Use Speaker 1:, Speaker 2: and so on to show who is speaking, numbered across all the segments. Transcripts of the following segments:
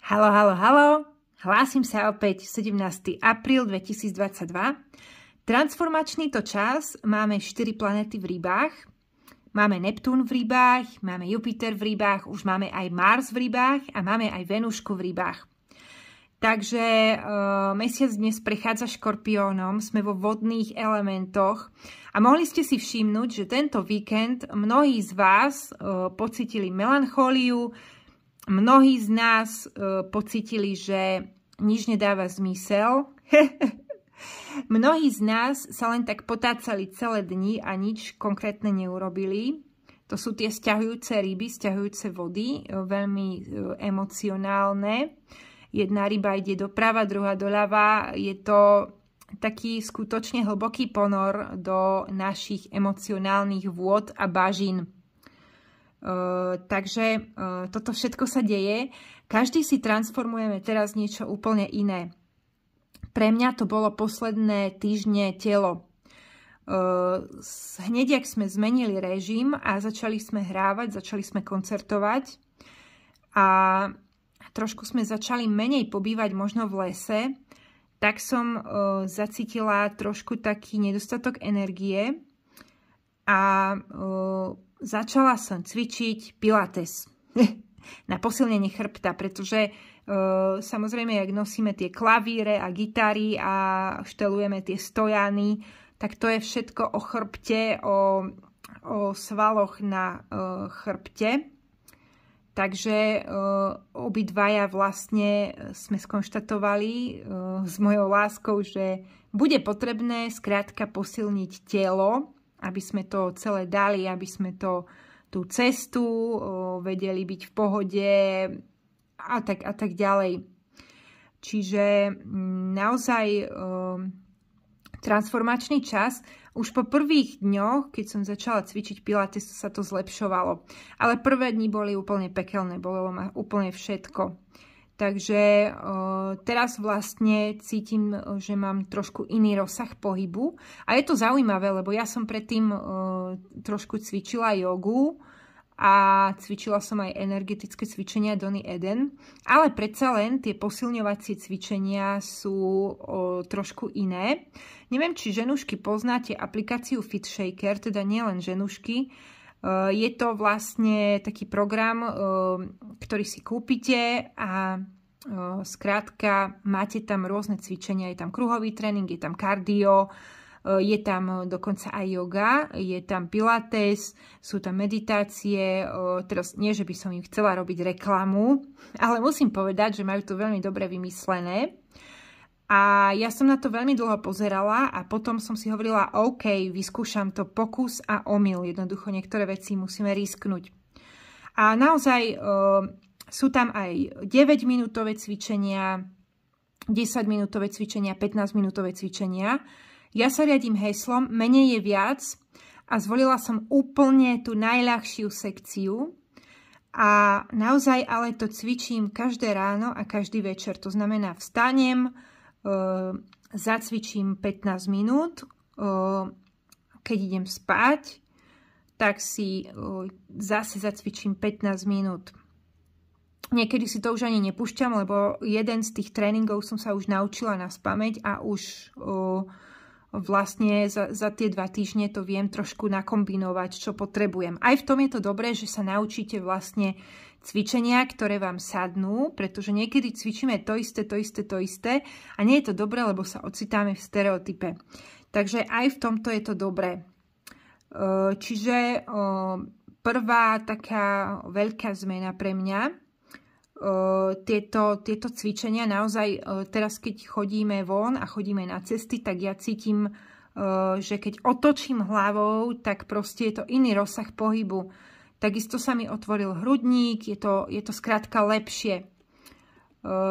Speaker 1: Halo, halo, halo. Hlásim sa opäť 17. apríl 2022. Transformačný to čas. Máme 4 planety v rybách. Máme Neptún v rybách, máme Jupiter v rybách, už máme aj Mars v rybách a máme aj Venušku v rybách. Takže e, mesiac dnes prechádza škorpiónom, sme vo vodných elementoch a mohli ste si všimnúť, že tento víkend mnohí z vás e, pocitili melanchóliu, mnohí z nás e, pocitili, že nič nedáva zmysel. mnohí z nás sa len tak potácali celé dni a nič konkrétne neurobili. To sú tie stiahujúce ryby, stiahujúce vody, e, veľmi e, emocionálne. Jedna ryba ide doprava, druhá doľava. Je to taký skutočne hlboký ponor do našich emocionálnych vôd a bažín. Eh, takže eh, toto všetko sa deje. Každý si transformujeme teraz niečo úplne iné. Pre mňa to bolo posledné týždne telo. Eh, hneď, ak sme zmenili režim a začali sme hrávať, začali sme koncertovať a trošku sme začali menej pobývať možno v lese, tak som uh, zacítila trošku taký nedostatok energie a uh, začala som cvičiť pilates na posilnenie chrbta, pretože e, samozrejme, ak nosíme tie klavíre a gitary a štelujeme tie stojany, tak to je všetko o chrbte, o, o svaloch na e, chrbte. Takže e, obidvaja vlastne sme skonštatovali s mojou láskou, že bude potrebné skrátka posilniť telo, aby sme to celé dali, aby sme to, tú cestu vedeli byť v pohode a tak, a tak ďalej. Čiže mm, naozaj transformačný čas. Už po prvých dňoch, keď som začala cvičiť pilates, sa to zlepšovalo. Ale prvé dni boli úplne pekelné, bolelo ma úplne všetko. Takže teraz vlastne cítim, že mám trošku iný rozsah pohybu. A je to zaujímavé, lebo ja som predtým trošku cvičila jogu a cvičila som aj energetické cvičenia Donny Eden. Ale predsa len tie posilňovacie cvičenia sú trošku iné. Neviem, či ženušky poznáte aplikáciu FitShaker, teda nielen ženušky, Eh, je to vlastne taký program, eh, ktorý si kúpite a eh, Skrátka, máte tam rôzne cvičenia, je tam kruhový tréning, je tam kardio, je tam dokonca aj yoga, je tam pilates, sú tam meditácie. Teraz nie, že by som im chcela robiť reklamu, ale musím povedať, že majú to veľmi dobre vymyslené. A ja som na to veľmi dlho pozerala a potom som si hovorila, OK, vyskúšam to pokus a omyl. Jednoducho niektoré veci musíme risknúť. A naozaj e, sú tam aj 9-minútové cvičenia, 10-minútové cvičenia, 15-minútové cvičenia. Ja sa riadím heslom menej je viac a zvolila som úplne tú najľahšiu sekciu, a naozaj ale to cvičím každé ráno a každý večer. To znamená, vstanem, Ehm, zacvičím 15 minút, ehm, keď idem spať, tak si zase zacvičím 15 minút. Niekedy si to už ani nepúšťam, lebo jeden z tých tréningov som sa už naučila na spameť a už vlastne za, za tie dva týždne to viem trošku nakombinovať, čo potrebujem. Aj v tom je to dobré, že sa naučíte vlastne cvičenia, ktoré vám sadnú, pretože niekedy cvičíme to isté, to isté, to isté a nie je to dobré, lebo sa ocitáme v stereotype. Takže aj v tomto je to dobré. E, čiže prvá taká veľká zmena pre mňa e, tieto, tieto cvičenia. Naozaj e, teraz, keď chodíme von a chodíme na cesty, tak ja cítim, že keď otočím hlavou, tak proste je to iný rozsah pohybu. Takisto sa mi otvoril hrudník, je to, je to skrátka lepšie. E,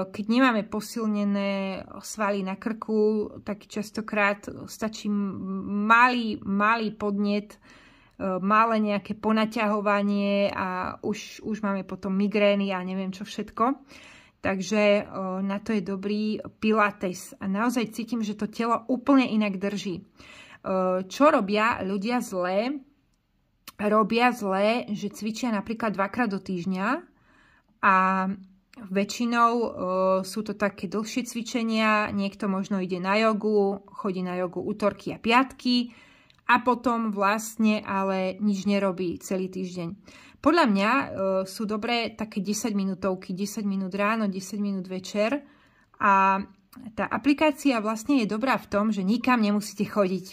Speaker 1: keď nemáme posilnené svaly na krku, tak častokrát stačí malý, malý podnet, e, malé nejaké ponaťahovanie a už, už máme potom migrény a neviem čo všetko. Takže e, na to je dobrý pilates. A naozaj cítim, že to telo úplne inak drží. Čo robia ľudia zlé? robia zle, že cvičia napríklad dvakrát do týždňa a väčšinou e, sú to také dlhšie cvičenia, niekto možno ide na jogu, chodí na jogu útorky a piatky a potom vlastne ale nič nerobí celý týždeň. Podľa mňa e, sú dobré také 10 minútovky, 10 minút ráno, 10 minút večer a tá aplikácia vlastne je dobrá v tom, že nikam nemusíte chodiť.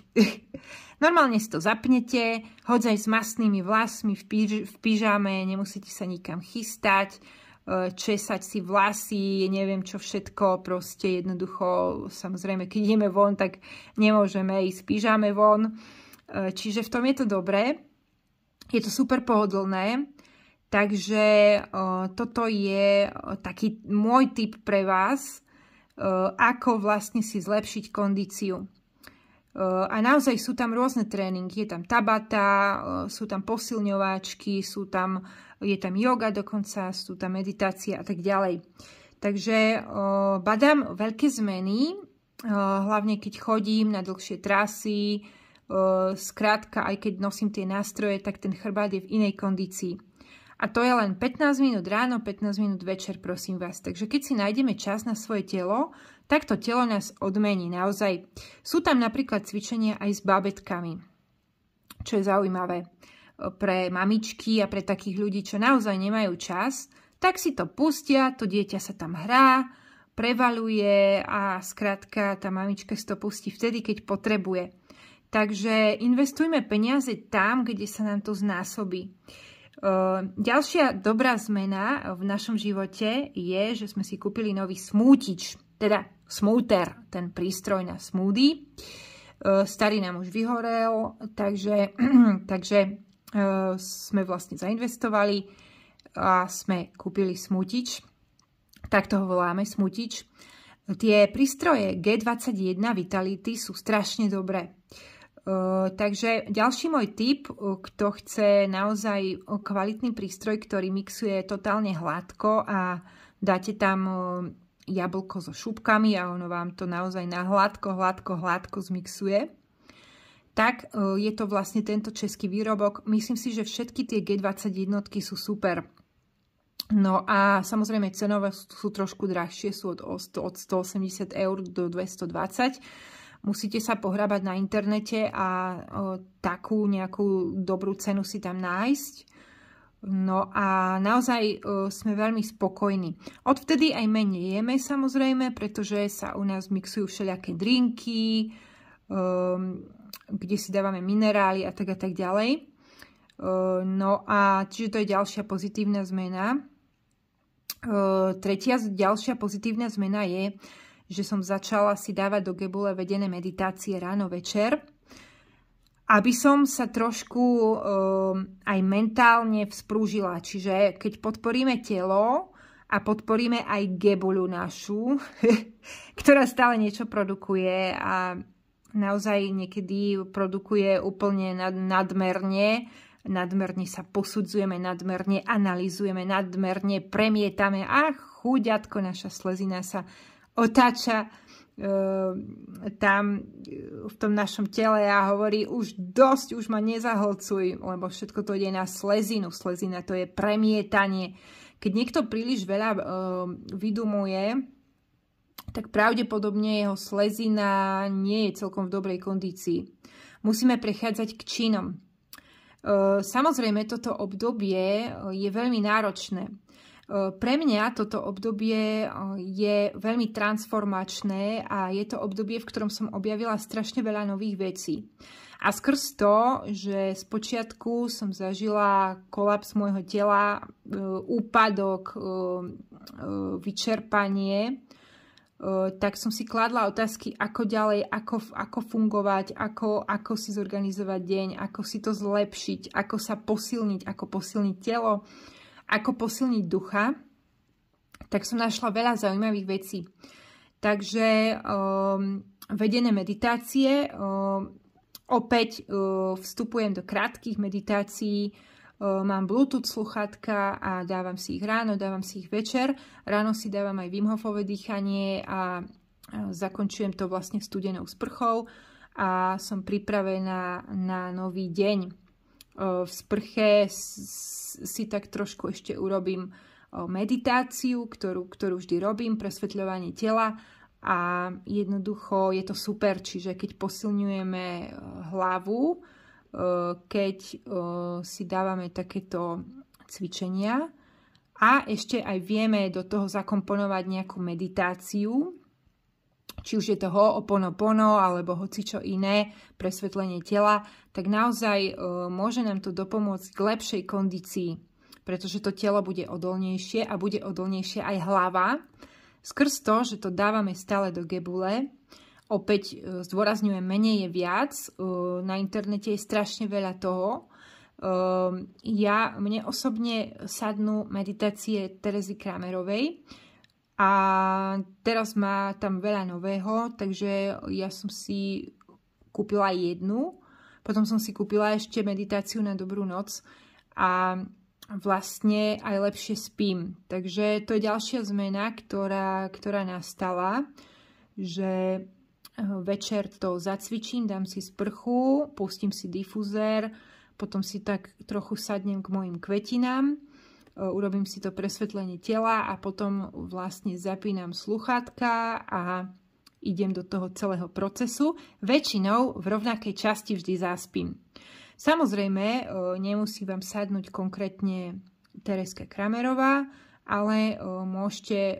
Speaker 1: Normálne si to zapnete, hoď aj s masnými vlasmi v, píž- v pyžame, nemusíte sa nikam chystať, e, česať si vlasy, neviem čo všetko, proste jednoducho, samozrejme, keď ideme von, tak nemôžeme ísť v pyžame von. E, čiže v tom je to dobré, je to super pohodlné, takže e, toto je taký môj tip pre vás, Eh, ako vlastne si zlepšiť kondíciu. Eh, a naozaj sú tam rôzne tréningy. Je tam tabata, eh, sú tam posilňováčky, sú tam, je tam yoga dokonca, sú tam meditácia a tak ďalej. Takže badám veľké zmeny, hlavne keď chodím na dlhšie trasy, Skrátka, aj keď nosím tie nástroje, tak ten chrbát je v inej kondícii. A to je len 15 minút ráno, 15 minút večer, prosím vás. Takže keď si nájdeme čas na svoje telo, tak to telo nás odmení naozaj. Sú tam napríklad cvičenia aj s babetkami, čo je zaujímavé e, pre mamičky a pre takých ľudí, čo naozaj nemajú čas, tak si to pustia, to dieťa sa tam hrá, prevaluje a skrátka tá mamička si to pustí vtedy, keď potrebuje. Takže investujme peniaze tam, kde sa nám to znásobí. Ďalšia dobrá zmena v našom živote je, že sme si kúpili nový smútič, teda smúter, ten prístroj na smoothie. Starý nám už vyhorel, takže, takže sme vlastne zainvestovali a sme kúpili smútič. Takto toho voláme smútič. Tie prístroje G21 Vitality sú strašne dobré takže ďalší môj tip, kto chce naozaj kvalitný prístroj, ktorý mixuje totálne hladko a dáte tam jablko so šupkami a ono vám to naozaj na hladko, hladko, hladko zmixuje, tak je to vlastne tento český výrobok. Myslím si, že všetky tie G21 sú super. No a samozrejme cenové sú trošku drahšie, sú od, od 180 eur do 220 eur musíte sa pohrábať na internete a o, takú nejakú dobrú cenu si tam nájsť. No a naozaj o, sme veľmi spokojní. Odvtedy aj menej jeme samozrejme, pretože sa u nás mixujú všelijaké drinky, o, kde si dávame minerály a tak a tak ďalej. No a čiže to je ďalšia pozitívna zmena. Tretia ďalšia pozitívna zmena je, že som začala si dávať do gebule vedené meditácie ráno večer, aby som sa trošku um, aj mentálne vzprúžila. Čiže keď podporíme telo a podporíme aj gebulu našu, ktorá stále niečo produkuje a naozaj niekedy produkuje úplne nad, nadmerne, nadmerne sa posudzujeme, nadmerne analizujeme, nadmerne premietame a chuďatko naša slezina sa otáča e, tam e, v tom našom tele a hovorí už dosť, už ma nezaholcuj, lebo všetko to ide na slezinu. Slezina to je premietanie. Keď niekto príliš veľa uh, vydumuje, tak pravdepodobne jeho slezina nie je celkom v dobrej kondícii. Musíme prechádzať k činom. Uh, samozrejme, toto obdobie je veľmi náročné E, pre mňa toto obdobie e, je veľmi transformačné a je to obdobie, v ktorom som objavila strašne veľa nových vecí. A skrz to, že spočiatku som zažila kolaps môjho tela, e, úpadok, vyčerpanie, tak som si kladla otázky, ako ďalej, ako, ako fungovať, ako, ako si zorganizovať deň, ako si to zlepšiť, ako sa posilniť, ako posilniť telo, ako posilniť ducha, tak som našla veľa zaujímavých vecí. Takže um, vedené meditácie, um, opäť um, vstupujem do krátkých meditácií, um, mám Bluetooth sluchatka a dávam si ich ráno, dávam si ich večer. Ráno si dávam aj Wim Hofové dýchanie a e, zakončujem to vlastne studenou sprchou a som pripravená na nový deň v sprche si tak trošku ešte urobím meditáciu, ktorú, ktorú vždy robím, presvetľovanie tela a jednoducho je to super, čiže keď posilňujeme hlavu, keď si dávame takéto cvičenia a ešte aj vieme do toho zakomponovať nejakú meditáciu, či už je to ho pono alebo hoci čo iné, presvetlenie tela, tak naozaj e, môže nám to dopomôcť k lepšej kondícii, pretože to telo bude odolnejšie a bude odolnejšie aj hlava. Skrz to, že to dávame stále do gebule, opäť e, zdôrazňujem, menej je viac, e, na internete je strašne veľa toho, e, ja, mne osobne sadnú meditácie Terezy Kramerovej, a teraz má tam veľa nového, takže ja som si kúpila jednu, potom som si kúpila ešte meditáciu na dobrú noc a vlastne aj lepšie spím. Takže to je ďalšia zmena, ktorá, ktorá nastala, že eh, večer to zacvičím, dám si sprchu, pustím si difúzer, potom si tak trochu sadnem k mojim kvetinám E, urobím si to presvetlenie tela a potom vlastne zapínam sluchátka a idem do toho celého procesu. Väčšinou v rovnakej časti vždy zaspím. Samozrejme, e, nemusí vám sadnúť konkrétne Tereska Kramerová, ale e, môžete e,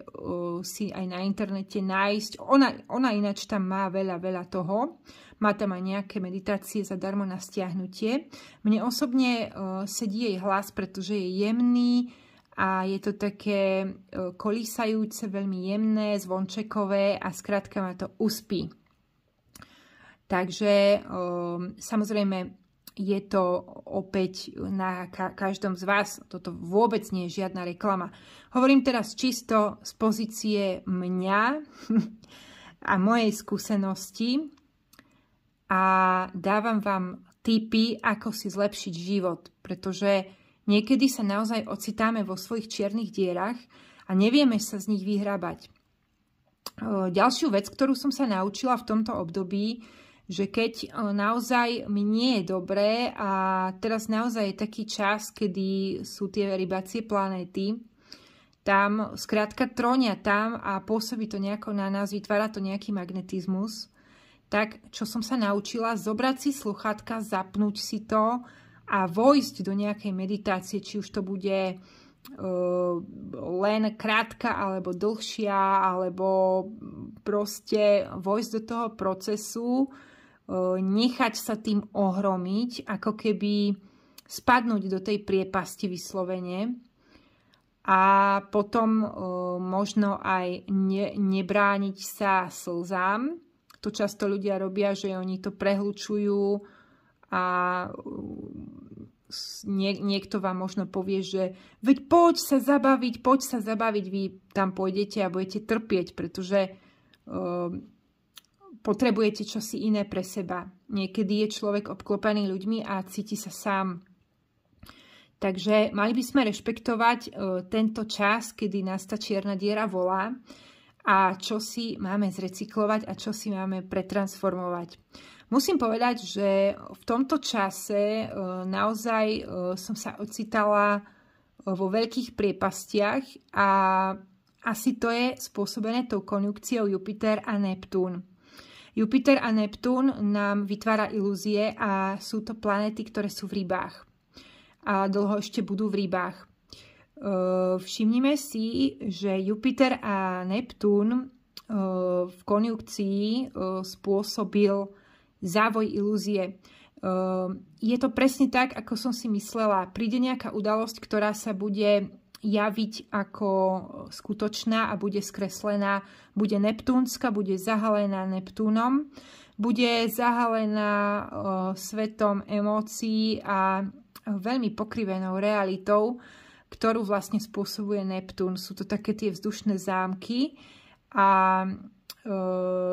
Speaker 1: si aj na internete nájsť. Ona, ona ináč tam má veľa, veľa toho. Má tam aj nejaké meditácie zadarmo na stiahnutie. Mne osobne e, sedí jej hlas, pretože je jemný a je to také kolísajúce, veľmi jemné, zvončekové a skrátka ma to uspí. Takže samozrejme je to opäť na ka- každom z vás. Toto vôbec nie je žiadna reklama. Hovorím teraz čisto z pozície mňa a mojej skúsenosti a dávam vám tipy, ako si zlepšiť život, pretože niekedy sa naozaj ocitáme vo svojich čiernych dierach a nevieme sa z nich vyhrábať. Ďalšiu vec, ktorú som sa naučila v tomto období, že keď e, naozaj nie je dobré a teraz naozaj je taký čas, kedy sú tie rybacie planéty, tam skrátka tronia tam a pôsobí to nejako na nás, vytvára to nejaký magnetizmus, tak čo som sa naučila, zobrať si sluchátka, zapnúť si to a vojsť do nejakej meditácie, či už to bude e, len krátka alebo dlhšia, alebo proste vojsť do toho procesu E, nechať sa tým ohromiť, ako keby spadnúť do tej priepasti vyslovene a potom e, možno aj ne, nebrániť sa slzám. To často ľudia robia, že oni to prehlučujú a e, nie, niekto vám možno povie, že veď poď sa zabaviť, poď sa zabaviť, vy tam pôjdete a budete trpieť, pretože potrebujete čosi iné pre seba. Niekedy je človek obklopený ľuďmi a cíti sa sám. Takže mali by sme rešpektovať e, tento čas, kedy nás tá čierna diera volá a čo si máme zrecyklovať a čo si máme pretransformovať. Musím povedať, že v tomto čase e, naozaj e, som sa ocitala vo veľkých priepastiach a asi to je spôsobené tou konjunkciou Jupiter a Neptún. Jupiter a Neptún nám vytvára ilúzie a sú to planéty, ktoré sú v rybách a dlho ešte budú v rybách. Všimnime si, že Jupiter a Neptún v konjunkcii spôsobil závoj ilúzie. Je to presne tak, ako som si myslela. Príde nejaká udalosť, ktorá sa bude javiť ako skutočná a bude skreslená. Bude Neptúnska, bude zahalená Neptúnom, bude zahalená o, e, svetom emócií a veľmi pokrivenou realitou, ktorú vlastne spôsobuje Neptún. Sú to také tie vzdušné zámky a e,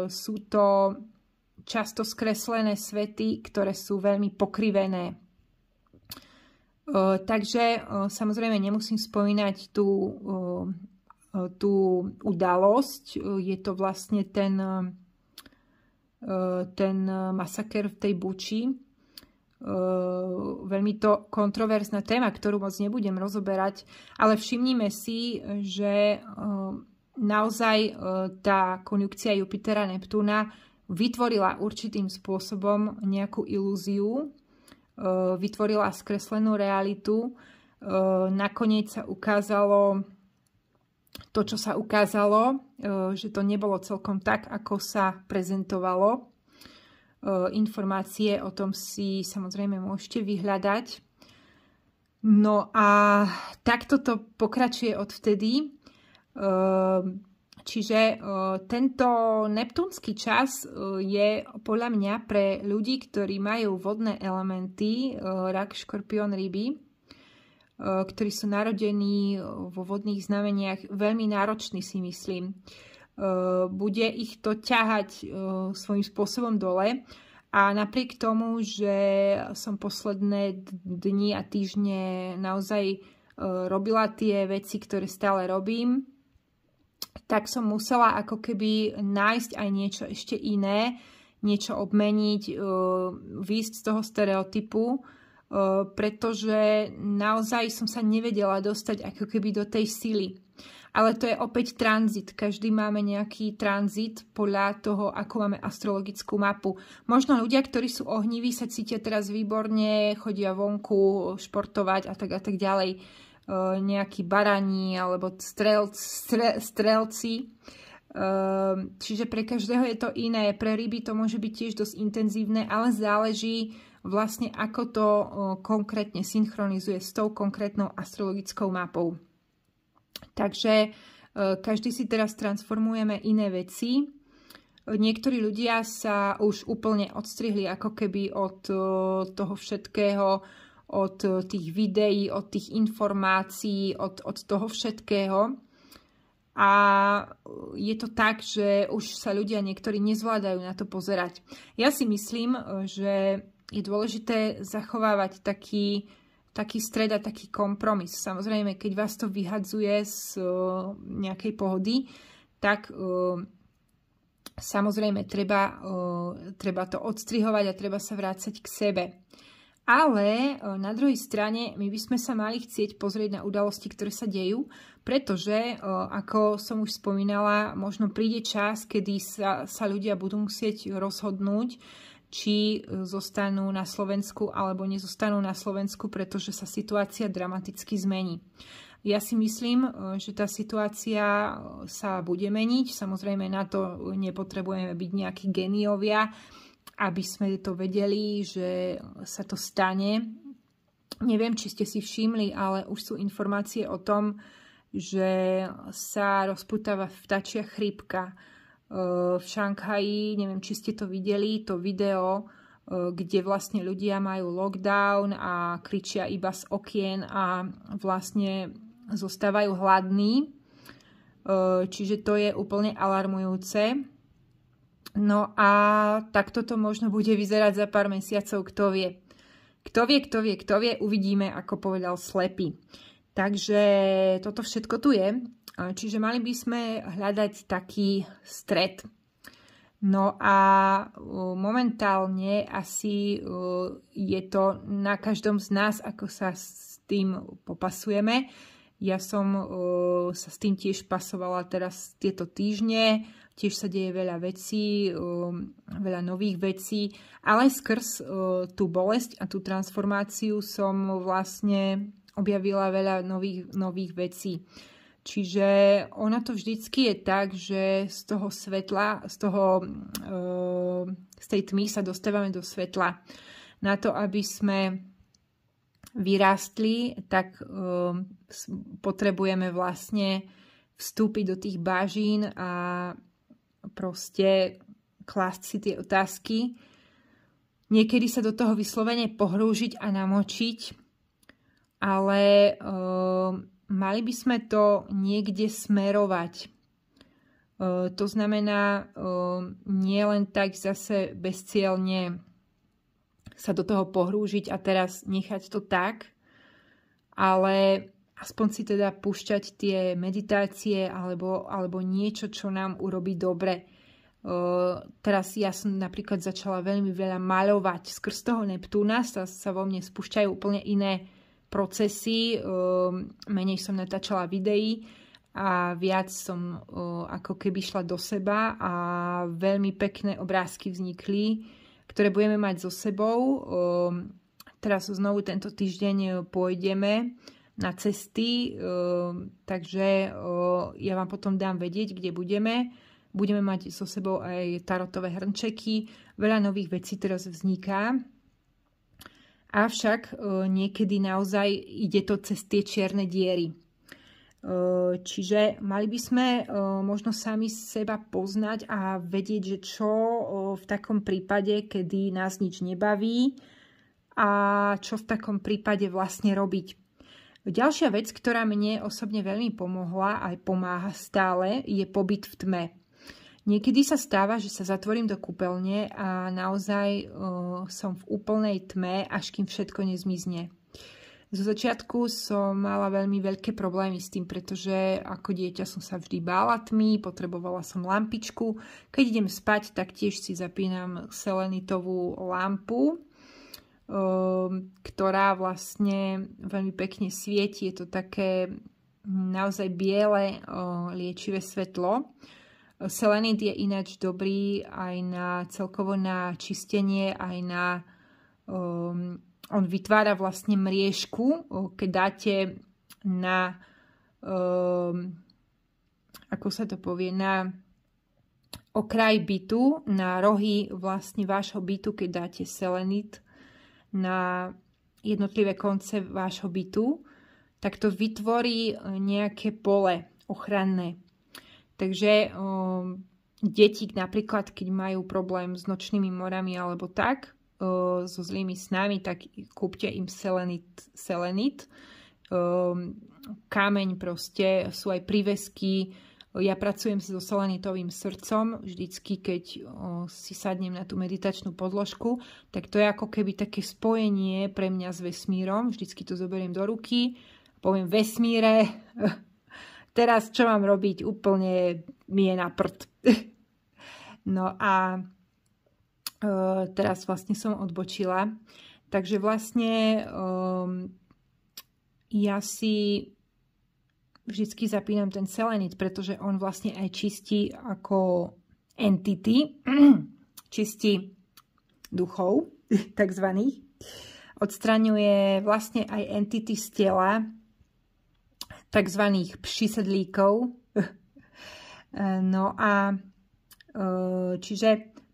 Speaker 1: sú to často skreslené svety, ktoré sú veľmi pokrivené. Takže samozrejme nemusím spomínať tú, tú udalosť. Je to vlastne ten, ten masaker v tej Buči. Veľmi to kontroverzná téma, ktorú moc nebudem rozoberať, ale všimnime si, že naozaj tá konjunkcia Jupitera-Neptúna vytvorila určitým spôsobom nejakú ilúziu, E, vytvorila skreslenú realitu. E, nakoniec sa ukázalo to, čo sa ukázalo, e, že to nebolo celkom tak, ako sa prezentovalo. Informácie o tom si samozrejme môžete vyhľadať. No a takto to pokračuje odvtedy. Čiže e, tento neptúnsky čas e, je podľa mňa pre ľudí, ktorí majú vodné elementy, e, rak, škorpión, ryby, ktorí sú narodení vo vodných znameniach, veľmi náročný si myslím. Bude ich to ťahať svojím spôsobom dole. A napriek tomu, že som posledné dni a týždne naozaj robila tie veci, ktoré stále robím, tak som musela ako keby nájsť aj niečo ešte iné, niečo obmeniť, e, výjsť z toho stereotypu, e, pretože naozaj som sa nevedela dostať ako keby do tej sily. Ale to je opäť tranzit. Každý máme nejaký tranzit podľa toho, ako máme astrologickú mapu. Možno ľudia, ktorí sú ohniví, sa cítia teraz výborne, chodia vonku, športovať a tak a tak ďalej E, nejakí baraní alebo strelc, stre, strelci. E, čiže pre každého je to iné. Pre ryby to môže byť tiež dosť intenzívne, ale záleží vlastne ako to e, konkrétne synchronizuje s tou konkrétnou astrologickou mapou. Takže každý si teraz transformujeme iné veci. Niektorí ľudia sa už úplne odstrihli ako keby od toho všetkého, od eh, tých videí, od tých informácií, od, od toho všetkého. A eh, je to tak, že už sa ľudia niektorí nezvládajú na to pozerať. Ja si myslím, eh, že je dôležité zachovávať taký, taký stred a taký kompromis. Samozrejme, keď vás to vyhadzuje z nejakej pohody, tak samozrejme treba, treba to odstrihovať a treba sa vrácať k sebe. Ale e, na druhej strane my by sme sa mali chcieť pozrieť na udalosti, ktoré sa dejú, pretože, e, ako som už spomínala, možno príde čas, kedy sa, sa ľudia budú musieť rozhodnúť, či e, zostanú na Slovensku alebo nezostanú na Slovensku, pretože sa situácia dramaticky zmení. Ja si myslím, že tá situácia sa bude meniť. Samozrejme na to nepotrebujeme byť nejakí geniovia, aby sme to vedeli, že sa to stane. Neviem, či ste si všimli, ale už sú informácie o tom, že sa rozputáva vtačia chrípka e, v Šanghaji. Neviem, či ste to videli, to video, e, kde vlastne ľudia majú lockdown a kričia iba z okien a vlastne zostávajú hladní. E, čiže to je úplne alarmujúce. No a takto to možno bude vyzerať za pár mesiacov, kto vie. Kto vie, kto vie, kto vie, uvidíme, ako povedal slepý. Takže toto všetko tu je. Čiže mali by sme hľadať taký stred. No a momentálne asi je to na každom z nás, ako sa s tým popasujeme. Ja som sa s tým tiež pasovala teraz tieto týždne tiež sa deje veľa vecí, um, veľa nových vecí, ale skrz uh, tú bolesť a tú transformáciu som vlastne objavila veľa nových, nových vecí. Čiže ono to vždycky je tak, že z toho svetla, z, toho, uh, z tej tmy sa dostávame do svetla. Na to, aby sme vyrástli, tak um, potrebujeme vlastne vstúpiť do tých bažín a proste klásť si tie otázky, niekedy sa do toho vyslovene pohrúžiť a namočiť, ale e, mali by sme to niekde smerovať. E, to znamená, e, nie len tak zase bezcielne sa do toho pohrúžiť a teraz nechať to tak, ale aspoň si teda púšťať tie meditácie alebo, alebo niečo, čo nám urobí dobre. Uh, teraz ja som napríklad začala veľmi veľa maľovať. Skrz toho Neptúna sa, sa vo mne spúšťajú úplne iné procesy. Uh, menej som natáčala videí a viac som uh, ako keby šla do seba a veľmi pekné obrázky vznikli, ktoré budeme mať so sebou. Teraz znovu tento týždeň pôjdeme na cesty, eh, takže eh, ja vám potom dám vedieť, kde budeme. Budeme mať so sebou aj tarotové hrnčeky. Veľa nových vecí teraz vzniká. Avšak eh, niekedy naozaj ide to cez tie čierne diery. Čiže mali by sme možno sami seba poznať a vedieť, že čo v takom prípade, kedy nás nič nebaví a čo v takom prípade vlastne robiť Ďalšia vec, ktorá mne osobne veľmi pomohla a pomáha stále, je pobyt v tme. Niekedy sa stáva, že sa zatvorím do kúpeľne a naozaj uh, som v úplnej tme, až kým všetko nezmizne. Zo začiatku som mala veľmi veľké problémy s tým, pretože ako dieťa som sa vždy bála tmy, potrebovala som lampičku. Keď idem spať, tak tiež si zapínam selenitovú lampu Ehm, ktorá vlastne veľmi pekne svieti. Je to také naozaj biele eh, liečivé svetlo. Selenit je ináč dobrý aj na celkovo na čistenie, aj na... Um, on vytvára vlastne mriežku, eh, keď dáte na... Um, ako sa to povie, na okraj bytu, na rohy vlastne vášho bytu, keď dáte selenit, na jednotlivé konce vášho bytu, tak to vytvorí e, nejaké pole ochranné. Takže um, deti napríklad, keď majú problém s nočnými morami alebo tak, so zlými snami, tak kúpte im selenit, selenit um, kameň proste, sú aj prívesky, ja pracujem so selenitovým srdcom, vždycky, keď si sadnem na tú meditačnú podložku, tak to je ako keby také spojenie pre mňa s vesmírom. Vždycky to zoberiem do ruky, poviem vesmíre, teraz čo mám robiť, úplne mi je na prd. No a teraz vlastne som odbočila. Takže vlastne um, ja si vždycky zapínam ten selenit, pretože on vlastne aj čistí ako entity, čistí duchov takzvaných. Odstraňuje vlastne aj entity z tela, takzvaných pšisedlíkov. No a e, čiže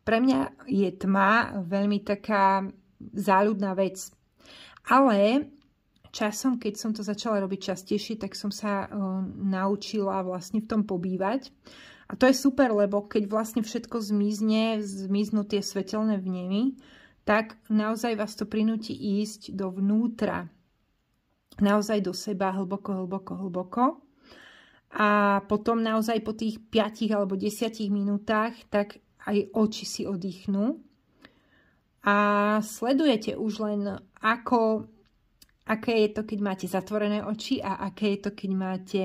Speaker 1: pre mňa je tma veľmi taká záľudná vec. Ale časom, keď som to začala robiť častejšie, tak som sa eh, naučila vlastne v tom pobývať. A to je super, lebo keď vlastne všetko zmizne, zmiznú tie svetelné vnemy, tak naozaj vás to prinúti ísť dovnútra. Naozaj do seba, hlboko, hlboko, hlboko. A potom naozaj po tých 5 alebo 10 minútach, tak aj oči si oddychnú. A sledujete už len, ako aké je to, keď máte zatvorené oči a aké je to, keď máte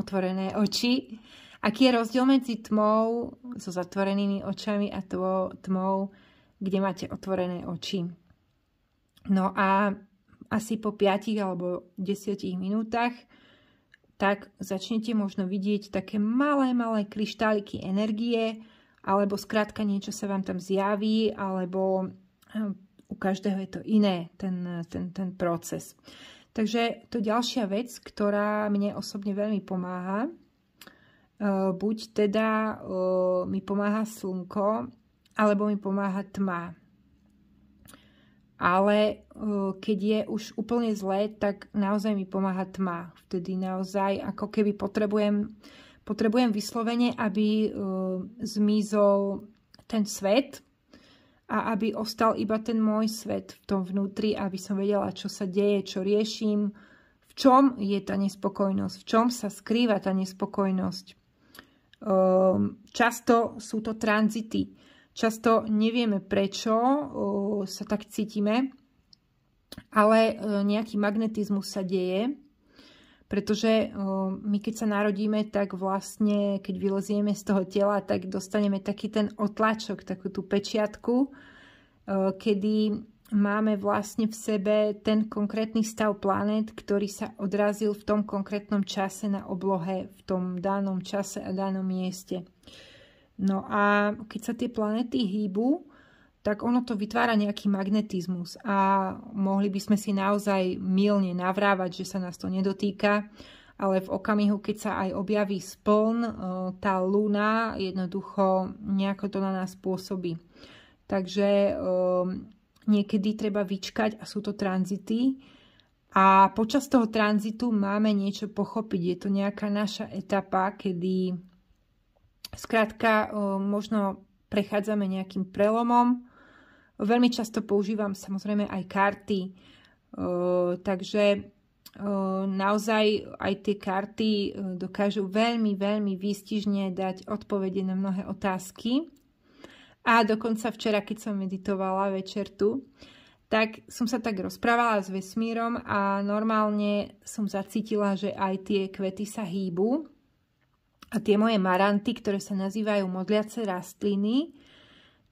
Speaker 1: otvorené oči. Aký je rozdiel medzi tmou so zatvorenými očami a tmou, kde máte otvorené oči. No a asi po 5 alebo 10 minútach tak začnete možno vidieť také malé, malé kryštáliky energie, alebo skrátka niečo sa vám tam zjaví, alebo hm, u každého je to iné, ten, ten, ten proces. Takže to ďalšia vec, ktorá mne osobne veľmi pomáha, e, buď teda e, mi pomáha slnko, alebo mi pomáha tma. Ale e, keď je už úplne zlé, tak naozaj mi pomáha tma. Vtedy naozaj ako keby potrebujem, potrebujem vyslovene, aby zmizol ten svet, a aby ostal iba ten môj svet v tom vnútri, aby som vedela, čo sa deje, čo riešim, v čom je tá nespokojnosť, v čom sa skrýva tá nespokojnosť. Ehm, často sú to tranzity, často nevieme prečo sa tak cítime, ale e, nejaký magnetizmus sa deje pretože my keď sa narodíme, tak vlastne keď vylezieme z toho tela, tak dostaneme taký ten otlačok, takú tú pečiatku, kedy máme vlastne v sebe ten konkrétny stav planét, ktorý sa odrazil v tom konkrétnom čase na oblohe, v tom danom čase a danom mieste. No a keď sa tie planéty hýbu, tak ono to vytvára nejaký magnetizmus a mohli by sme si naozaj milne navrávať, že sa nás to nedotýka, ale v okamihu, keď sa aj objaví spln, e, tá luna jednoducho nejako to na nás pôsobí. Takže e, niekedy treba vyčkať a sú to tranzity. A počas toho tranzitu máme niečo pochopiť. Je to nejaká naša etapa, kedy skrátka e, možno prechádzame nejakým prelomom, Veľmi často používam samozrejme aj karty, takže naozaj aj tie karty dokážu veľmi, veľmi výstižne dať odpovede na mnohé otázky. A dokonca včera, keď som meditovala večer tu, tak som sa tak rozprávala s vesmírom a normálne som zacítila, že aj tie kvety sa hýbu. A tie moje maranty, ktoré sa nazývajú modliace rastliny,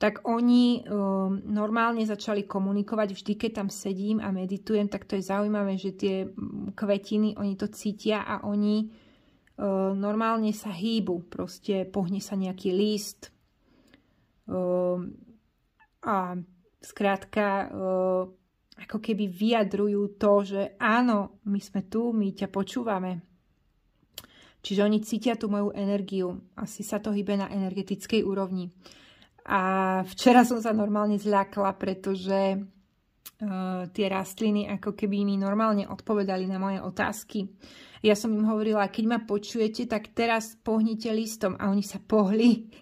Speaker 1: tak oni um, normálne začali komunikovať. Vždy, keď tam sedím a meditujem, tak to je zaujímavé, že tie mm, kvetiny, oni to cítia a oni um, normálne sa hýbu. Proste pohne sa nejaký list. um, a zkrátka um, uh, ako keby vyjadrujú to, že áno, my sme tu, my ťa počúvame. Čiže oni cítia tú moju energiu. Asi sa to hýbe na energetickej úrovni. A včera som sa normálne zľakla, pretože uh, tie rastliny ako keby mi normálne odpovedali na moje otázky. Ja som im hovorila, keď ma počujete, tak teraz pohnite listom. A oni sa pohli.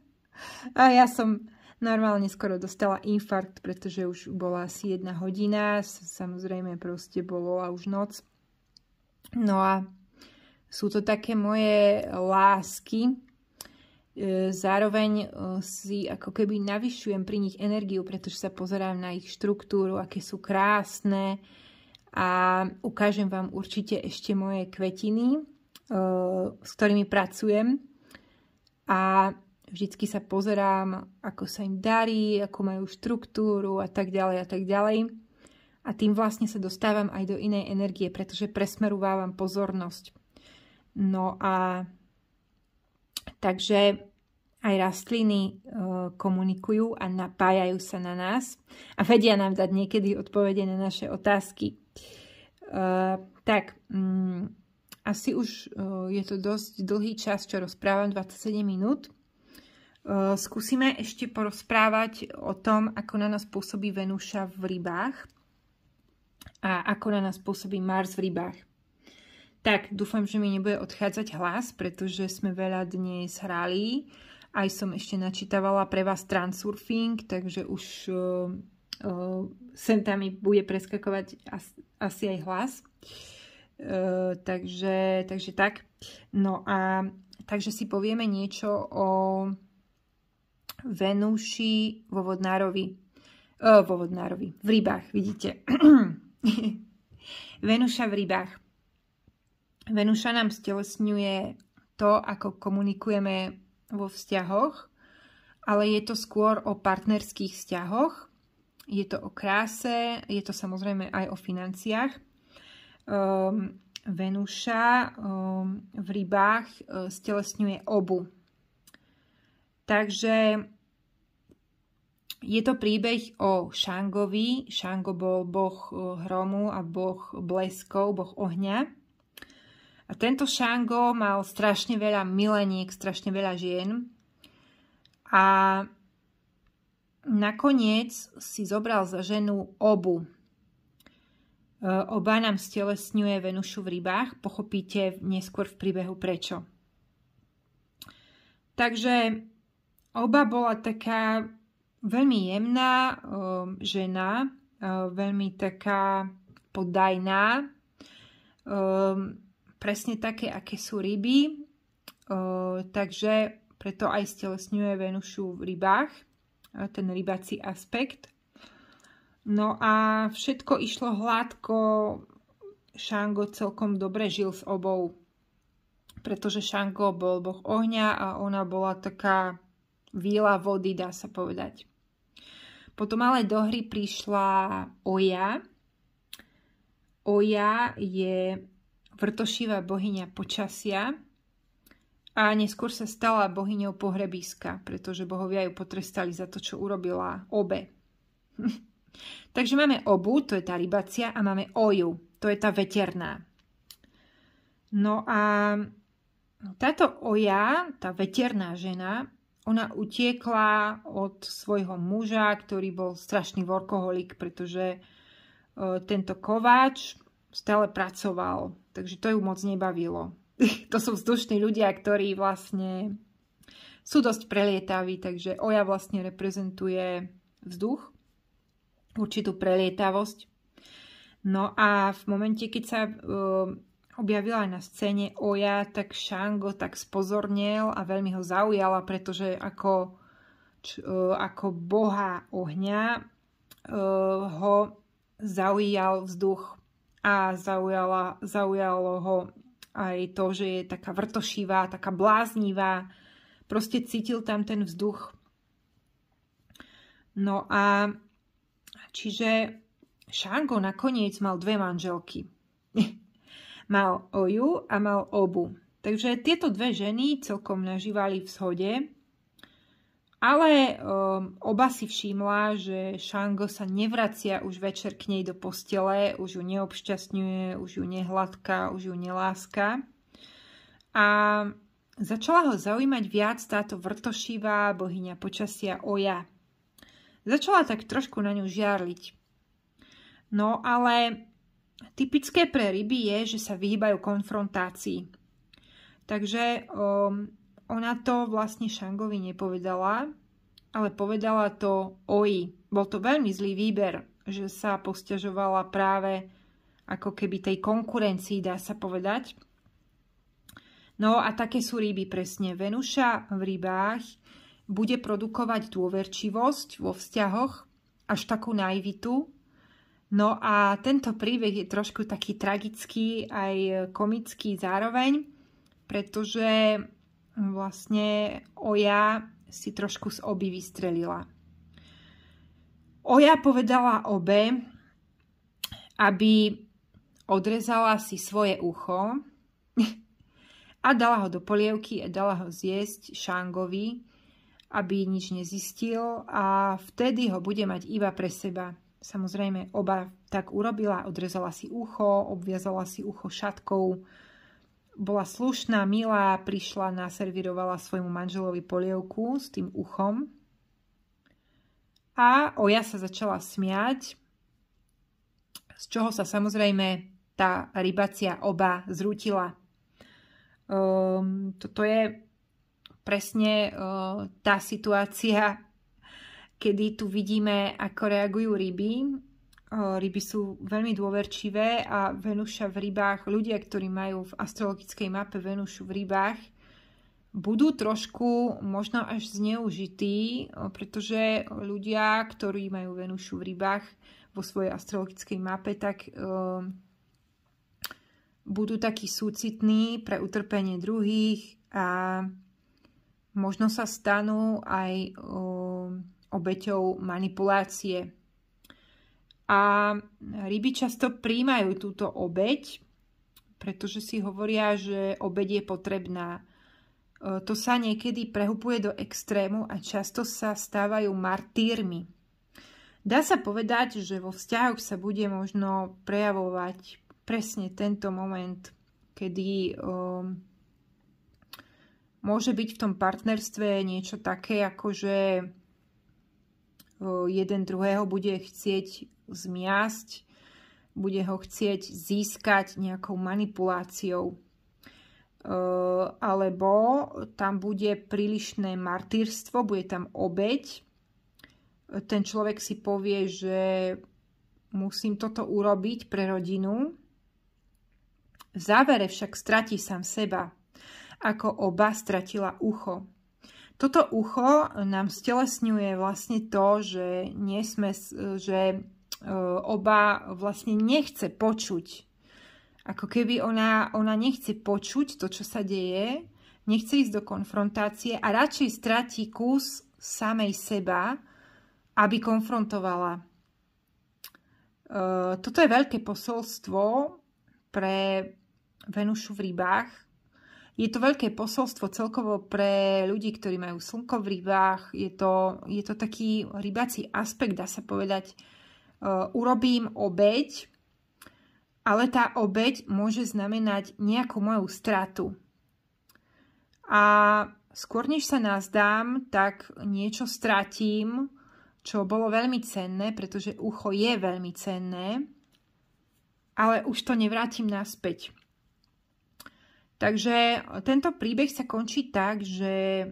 Speaker 1: a ja som normálne skoro dostala infarkt, pretože už bola asi jedna hodina, samozrejme proste bolo a už noc. No a sú to také moje lásky, E, zároveň e, si ako keby navyšujem pri nich energiu, pretože sa pozerám na ich štruktúru, aké sú krásne a ukážem vám určite ešte moje kvetiny, e, s ktorými pracujem a vždycky sa pozerám, ako sa im darí, ako majú štruktúru a tak ďalej a tak ďalej. A tým vlastne sa dostávam aj do inej energie, pretože presmerovávam pozornosť. No a Takže aj rastliny e, komunikujú a napájajú sa na nás a vedia nám dať niekedy odpovede na naše otázky. E, tak, mm, asi už e, je to dosť dlhý čas, čo rozprávam, 27 minút. Skúsime ešte porozprávať o tom, ako na nás pôsobí Venúša v rybách a ako na nás pôsobí Mars v rybách. Tak, dúfam, že mi nebude odchádzať hlas, pretože sme veľa dnes hrali. Aj som ešte načítavala pre vás transurfing, takže už uh, uh, sem tam mi bude preskakovať as, asi aj hlas. Uh, takže, takže tak. No a takže si povieme niečo o Venúši vo Vodnárovi. Uh, vo Vodnárovi. V rybách, vidíte. Venuša v rybách. Venuša nám stelesňuje to, ako komunikujeme vo vzťahoch, ale je to skôr o partnerských vzťahoch, je to o kráse, je to samozrejme aj o financiách. Um, ehm, Venúša um, ehm, v rybách um, stelesňuje obu. Takže je to príbeh o Šangovi. Šango bol boh e, hromu a boh bleskov, boh ohňa. A tento Shango mal strašne veľa mileniek, strašne veľa žien. A nakoniec si zobral za ženu obu. E, oba nám stelesňuje Venušu v rybách, pochopíte neskôr v príbehu prečo. Takže oba bola taká veľmi jemná e, žena, e, veľmi taká poddajná presne také, aké sú ryby. Takže preto aj stelesňuje Venušu v rybách, ten rybací aspekt. No a všetko išlo hladko, Šango celkom dobre žil s obou, pretože Šango bol boh ohňa a ona bola taká víla vody, dá sa povedať. Potom ale do hry prišla Oja. Oja je vrtošivá bohyňa počasia a neskôr sa stala bohyňou pohrebiska, pretože bohovia ju potrestali za to, čo urobila obe. Takže máme obu, to je tá rybacia, a máme oju, to je tá veterná. No a táto oja, tá veterná žena, ona utiekla od svojho muža, ktorý bol strašný vorkoholik, pretože e, tento kováč stále pracoval. Takže to ju moc nebavilo. to sú vzdušní ľudia, ktorí vlastne sú dosť prelietaví, takže Oja vlastne reprezentuje vzduch, určitú prelietavosť. No a v momente, keď sa uh, objavila aj na scéne Oja, tak Shango tak spozornil a veľmi ho zaujala, pretože ako, č, uh, ako boha ohňa uh, ho zaujal vzduch a zaujala, zaujalo ho aj to, že je taká vrtošivá, taká bláznivá. Proste cítil tam ten vzduch. No a čiže Šango nakoniec mal dve manželky. mal Oju a mal Obu. Takže tieto dve ženy celkom nažívali v shode ale um, oba si všimla, že Shango sa nevracia už večer k nej do postele, už ju neobšťastňuje, už ju nehladká, už ju neláska. A začala ho zaujímať viac táto vrtošivá bohyňa počasia Oja. Začala tak trošku na ňu žiarliť. No ale typické pre ryby je, že sa vyhýbajú konfrontácii. Takže um, ona to vlastne Šangovi nepovedala, ale povedala to Oji. Bol to veľmi zlý výber, že sa posťažovala práve ako keby tej konkurencii, dá sa povedať. No a také sú ryby presne. Venuša v rybách bude produkovať dôverčivosť vo vzťahoch, až takú najvitu. No a tento príbeh je trošku taký tragický, aj komický zároveň, pretože vlastne Oja si trošku z oby vystrelila. Oja povedala obe, aby odrezala si svoje ucho a dala ho do polievky a dala ho zjesť Šangovi, aby nič nezistil a vtedy ho bude mať iba pre seba. Samozrejme, oba tak urobila, odrezala si ucho, obviazala si ucho šatkou, bola slušná, milá, prišla, naservirovala svojmu manželovi polievku s tým uchom. A Oja sa začala smiať, z čoho sa samozrejme tá rybacia oba zrútila. Um, toto je presne uh, tá situácia, kedy tu vidíme, ako reagujú ryby ryby sú veľmi dôverčivé a Venuša v rybách, ľudia, ktorí majú v astrologickej mape Venušu v rybách, budú trošku možno až zneužití, pretože ľudia, ktorí majú Venušu v rybách vo svojej astrologickej mape, tak budú takí súcitní pre utrpenie druhých a možno sa stanú aj obeťou manipulácie a ryby často príjmajú túto obeď, pretože si hovoria, že obeď je potrebná. E, to sa niekedy prehupuje do extrému a často sa stávajú martírmi. Dá sa povedať, že vo vzťahoch sa bude možno prejavovať presne tento moment, kedy um, môže byť v tom partnerstve niečo také, ako že e, jeden druhého bude chcieť zmiasť, bude ho chcieť získať nejakou manipuláciou alebo tam bude prílišné martýrstvo, bude tam obeď. Ten človek si povie, že musím toto urobiť pre rodinu. V závere však stratí sám seba, ako oba stratila ucho. Toto ucho nám stelesňuje vlastne to, že, nie sme, že E, oba vlastne nechce počuť. Ako keby ona, ona nechce počuť to, čo sa deje, nechce ísť do konfrontácie a radšej stratí kus samej seba, aby konfrontovala. E, toto je veľké posolstvo pre Venušu v rybách. Je to veľké posolstvo celkovo pre ľudí, ktorí majú slnko v rybách. Je to, je to taký rybací aspekt, dá sa povedať, E, urobím obeď, ale tá obeď môže znamenať nejakú moju stratu. A skôr než sa nazdám, tak niečo stratím, čo bolo veľmi cenné, pretože ucho je veľmi cenné, ale už to nevrátim naspäť. Takže tento príbeh sa končí tak, že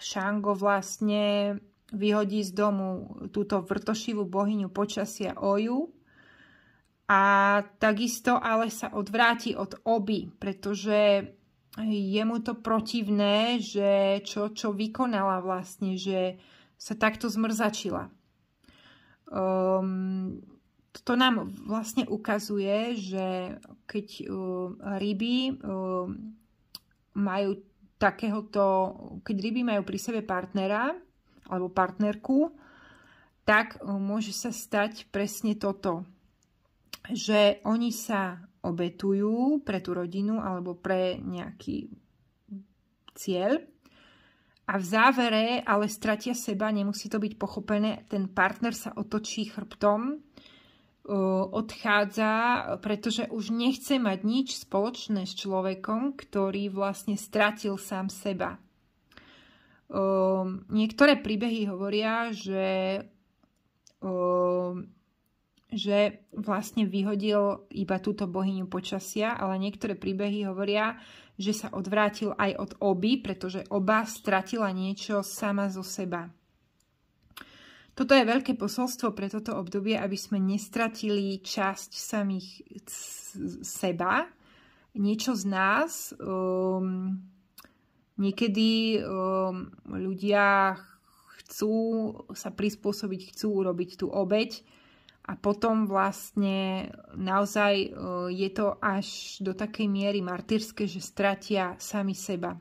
Speaker 1: Šango vlastne vyhodí z domu túto vrtošivú bohyňu počasia Oju a takisto ale sa odvráti od oby, pretože je mu to protivné, že čo, čo vykonala vlastne, že sa takto zmrzačila. Um, ehm, to nám vlastne ukazuje, že keď uh, ryby uh, majú takéhoto, keď ryby majú pri sebe partnera, alebo partnerku, tak e, môže sa stať presne toto, že oni sa obetujú pre tú rodinu alebo pre nejaký cieľ a v závere ale stratia seba, nemusí to byť pochopené, ten partner sa otočí chrbtom, e, odchádza, pretože už nechce mať nič spoločné s človekom, ktorý vlastne stratil sám seba. Um, niektoré príbehy hovoria, že, um, že vlastne vyhodil iba túto bohyňu počasia, ale niektoré príbehy hovoria, že sa odvrátil aj od oby, pretože oba stratila niečo sama zo seba. Toto je veľké posolstvo pre toto obdobie, aby sme nestratili časť samých seba, niečo z nás, um, Niekedy um, ľudia chcú sa prispôsobiť, chcú urobiť tú obeď a potom vlastne naozaj uh, je to až do takej miery martyrské, že stratia sami seba.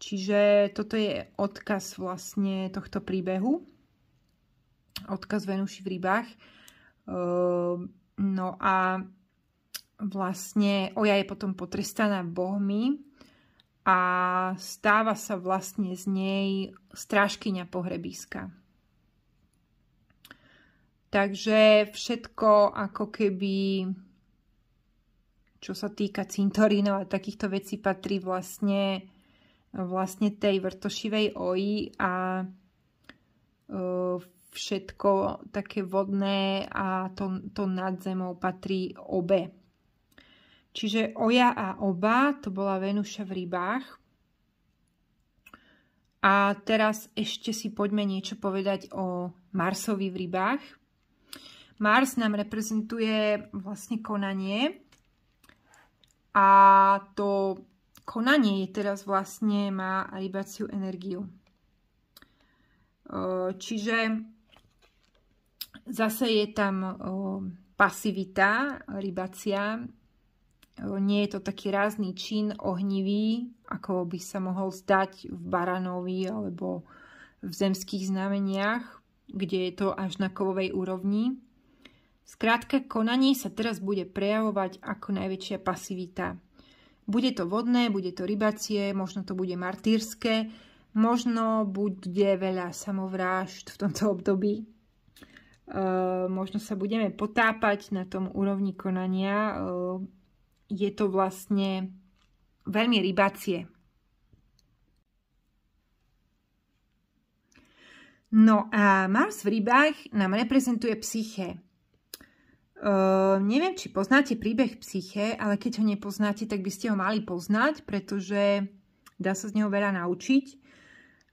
Speaker 1: Čiže toto je odkaz vlastne tohto príbehu. Odkaz Venuši v rybách. Uh, no a vlastne Oja je potom potrestaná bohmi a stáva sa vlastne z nej strážkyňa pohrebiska. Takže všetko ako keby, čo sa týka cintorínov a takýchto vecí, patrí vlastne, vlastne tej vrtošivej oji a e, všetko také vodné a to, to nad zemou patrí obe Čiže oja a oba, to bola Venuša v rybách. A teraz ešte si poďme niečo povedať o Marsovi v rybách. Mars nám reprezentuje vlastne konanie. A to konanie teraz vlastne má rybaciu energiu. Čiže zase je tam pasivita rybacia, nie je to taký rázny čin ohnivý, ako by sa mohol zdať v Baranovi alebo v zemských znameniach, kde je to až na kovovej úrovni. Skrátka, konanie sa teraz bude prejavovať ako najväčšia pasivita. Bude to vodné, bude to rybacie, možno to bude martýrske, možno bude veľa samovrážd v tomto období. E, možno sa budeme potápať na tom úrovni konania, e, je to vlastne veľmi rybacie. No a Mars v rybách nám reprezentuje psyché. Uh, neviem, či poznáte príbeh psyché, ale keď ho nepoznáte, tak by ste ho mali poznať, pretože dá sa z neho veľa naučiť.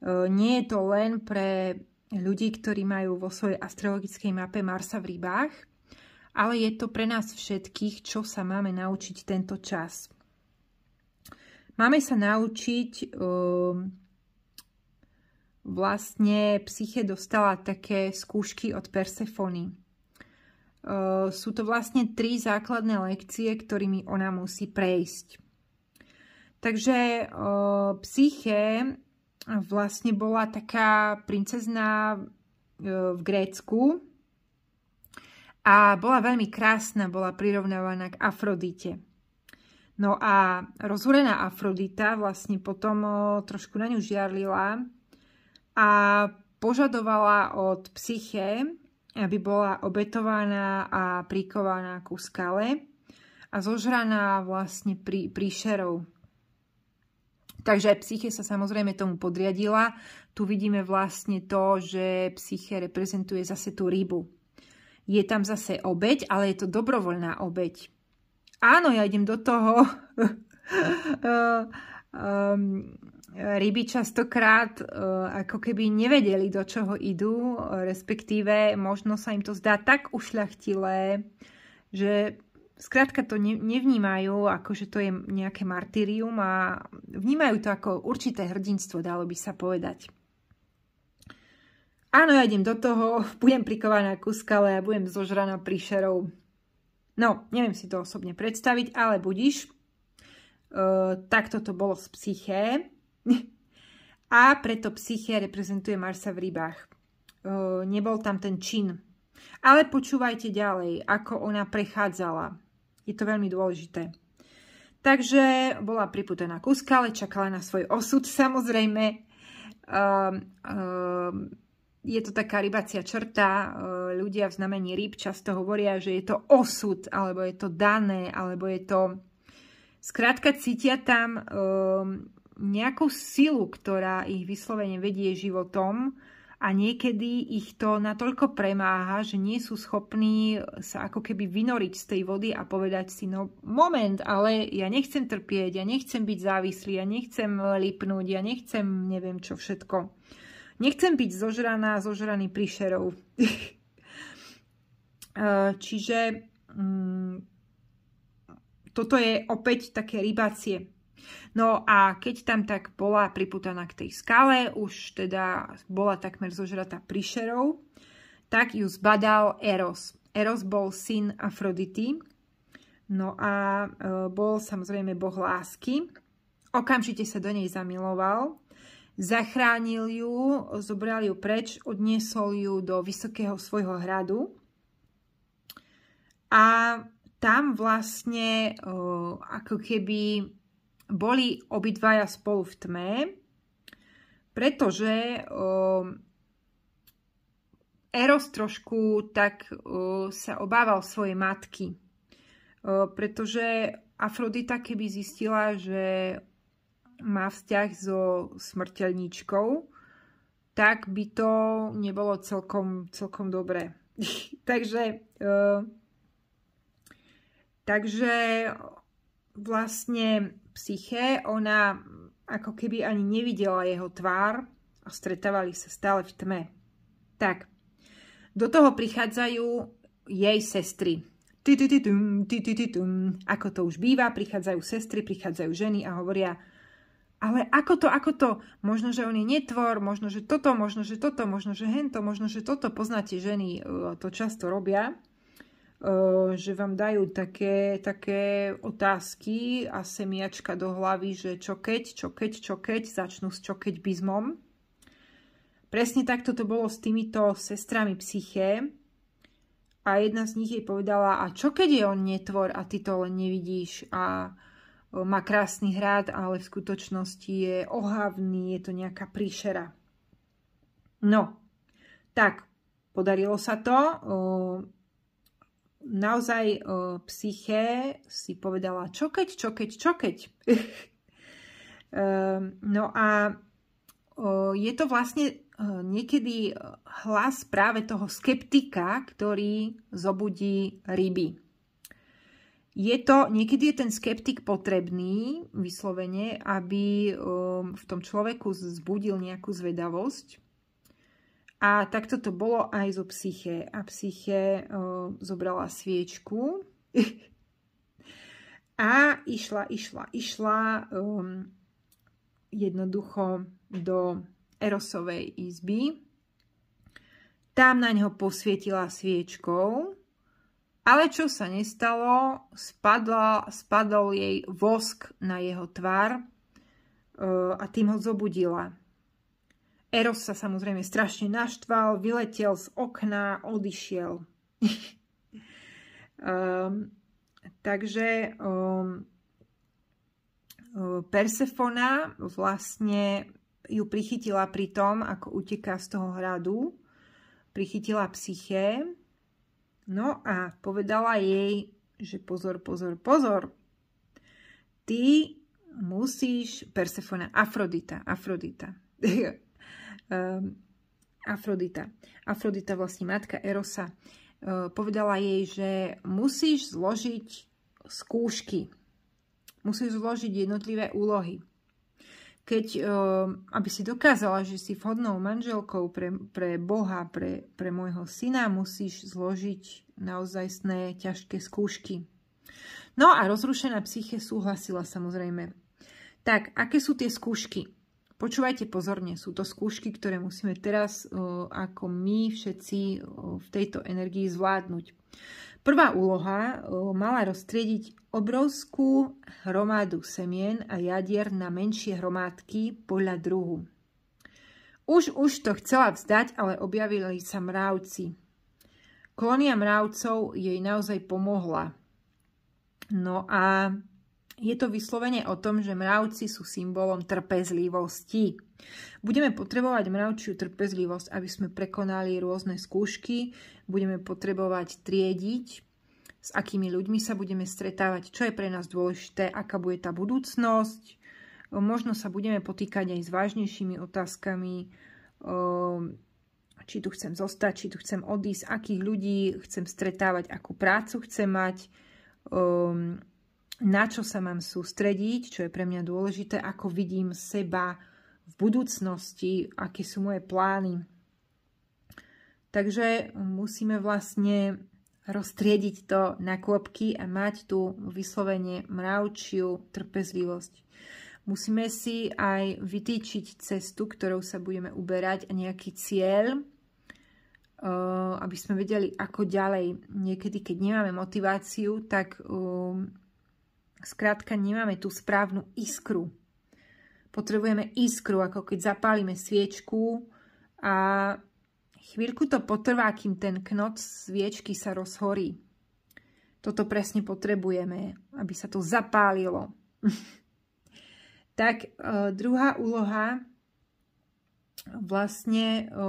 Speaker 1: Uh, nie je to len pre ľudí, ktorí majú vo svojej astrologickej mape Marsa v rybách, ale je to pre nás všetkých, čo sa máme naučiť tento čas. Máme sa naučiť, ehm, vlastne Psyche dostala také skúšky od Persefony. Ehm, sú to vlastne tri základné lekcie, ktorými ona musí prejsť. Takže ehm, Psyche vlastne bola taká princezná v Grécku, a bola veľmi krásna, bola prirovnávaná k Afrodite. No a rozhorená Afrodita vlastne potom trošku na ňu žiarlila a požadovala od psyche, aby bola obetovaná a prikovaná ku skale a zožraná vlastne prí, príšerou. Takže psyche sa samozrejme tomu podriadila. Tu vidíme vlastne to, že psyche reprezentuje zase tú rybu je tam zase obeď, ale je to dobrovoľná obeď. Áno, ja idem do toho. um, ryby častokrát e, ako keby nevedeli, do čoho idú, respektíve možno sa im to zdá tak ušľachtilé, že skrátka to nevnímajú ako, že to je nejaké martyrium a vnímajú to ako určité hrdinstvo, dalo by sa povedať áno, ja idem do toho, budem prikovaná ku skale a budem zožraná príšerou. No, neviem si to osobne predstaviť, ale budiš. Uh, e, takto to bolo z psyché. a preto psyché reprezentuje Marsa v rybách. Uh, nebol tam ten čin. Ale počúvajte ďalej, ako ona prechádzala. Je to veľmi dôležité. Takže bola priputená ku skale, čakala na svoj osud samozrejme. Uh, uh, je to taká rybacia črta. E, ľudia v znamení rýb často hovoria, že je to osud, alebo je to dané, alebo je to... Skrátka cítia tam um, nejakú silu, ktorá ich vyslovene vedie životom a niekedy ich to natoľko premáha, že nie sú schopní sa ako keby vynoriť z tej vody a povedať si, no moment, ale ja nechcem trpieť, ja nechcem byť závislý, ja nechcem lipnúť, ja nechcem neviem čo všetko. Nechcem byť zožraná, zožraný prišerov. Eh, čiže mm, toto je opäť také rybacie. No a keď tam tak bola priputaná k tej skale, už teda bola takmer zožratá prišerov, tak ju zbadal Eros. Eros bol syn Afrodity, no a eh, bol samozrejme boh lásky. Okamžite sa do nej zamiloval Zachránil ju, zobral ju preč, odniesol ju do vysokého svojho hradu a tam vlastne ako keby boli obidvaja spolu v tme, pretože Eros trošku tak sa obával svojej matky, pretože Afrodita keby zistila, že má vzťah so smrteľničkou, tak by to nebolo celkom, celkom dobré. takže, uh, takže vlastne psyché, ona ako keby ani nevidela jeho tvár a stretávali sa stále v tme. Tak, do toho prichádzajú jej sestry. Ako to už býva, prichádzajú sestry, prichádzajú ženy a hovoria, ale ako to, ako to, možno, že on je netvor, možno, že toto, možno, že toto, možno, že hento, možno, že toto, poznáte ženy, e, to často robia, e, že vám dajú také, také otázky a semiačka do hlavy, že čo keď, čo keď, čo keď, začnú s čo keď bizmom. Presne takto to bolo s týmito sestrami psyché, a jedna z nich jej povedala, a čo keď je on netvor a ty to len nevidíš a má krásny hrad, ale v skutočnosti je ohavný, je to nejaká príšera. No, tak, podarilo sa to. Naozaj psyché si povedala, čo keď, čo keď, čo keď. Ehm, no a je to vlastne e, niekedy hlas práve toho skeptika, ktorý zobudí ryby je to, niekedy je ten skeptik potrebný, vyslovene, aby um, v tom človeku zbudil nejakú zvedavosť. A takto to bolo aj zo psyche. A psyche um, zobrala sviečku a išla, išla, išla um, jednoducho do Erosovej izby. Tam na neho posvietila sviečkou ale čo sa nestalo, spadla, spadol jej vosk na jeho tvár e, a tým ho zobudila. Eros sa samozrejme strašne naštval, vyletel z okna, odišiel. um, takže um, Persefona vlastne ju prichytila pri tom, ako uteká z toho hradu, prichytila psyché No a povedala jej, že pozor, pozor, pozor. Ty musíš, Persefona, Afrodita, Afrodita. um, Afrodita. Afrodita vlastne matka Erosa. Uh, povedala jej, že musíš zložiť skúšky. Musíš zložiť jednotlivé úlohy keď, eh, aby si dokázala, že si vhodnou manželkou pre, pre Boha, pre, pre môjho syna, musíš zložiť naozajstné ťažké skúšky. No a rozrušená psyche súhlasila samozrejme. Tak, aké sú tie skúšky? Počúvajte pozorne, sú to skúšky, ktoré musíme teraz, eh, ako my všetci, eh, v tejto energii zvládnuť. Prvá úloha e, mala roztriediť obrovskú hromadu semien a jadier na menšie hromádky podľa druhu. Už, už to chcela vzdať, ale objavili sa mravci. Kolónia mravcov jej naozaj pomohla. No a je to vyslovene o tom, že mravci sú symbolom trpezlivosti. Budeme potrebovať mravčiu trpezlivosť, aby sme prekonali rôzne skúšky, budeme potrebovať triediť, s akými ľuďmi sa budeme stretávať, čo je pre nás dôležité, aká bude tá budúcnosť. Možno sa budeme potýkať aj s vážnejšími otázkami, či tu chcem zostať, či tu chcem odísť, akých ľudí chcem stretávať, akú prácu chcem mať, na čo sa mám sústrediť, čo je pre mňa dôležité, ako vidím seba, v budúcnosti, aké sú moje plány. Takže musíme vlastne roztriediť to na kôpky a mať tu vyslovene mravčiu trpezlivosť. Musíme si aj vytýčiť cestu, ktorou sa budeme uberať a nejaký cieľ, e, aby sme vedeli, ako ďalej. Niekedy, keď nemáme motiváciu, tak um, skrátka nemáme tú správnu iskru. Potrebujeme iskru, ako keď zapálime sviečku a chvíľku to potrvá, kým ten knot sviečky sa rozhorí. Toto presne potrebujeme, aby sa to zapálilo. tak e, druhá úloha vlastne e,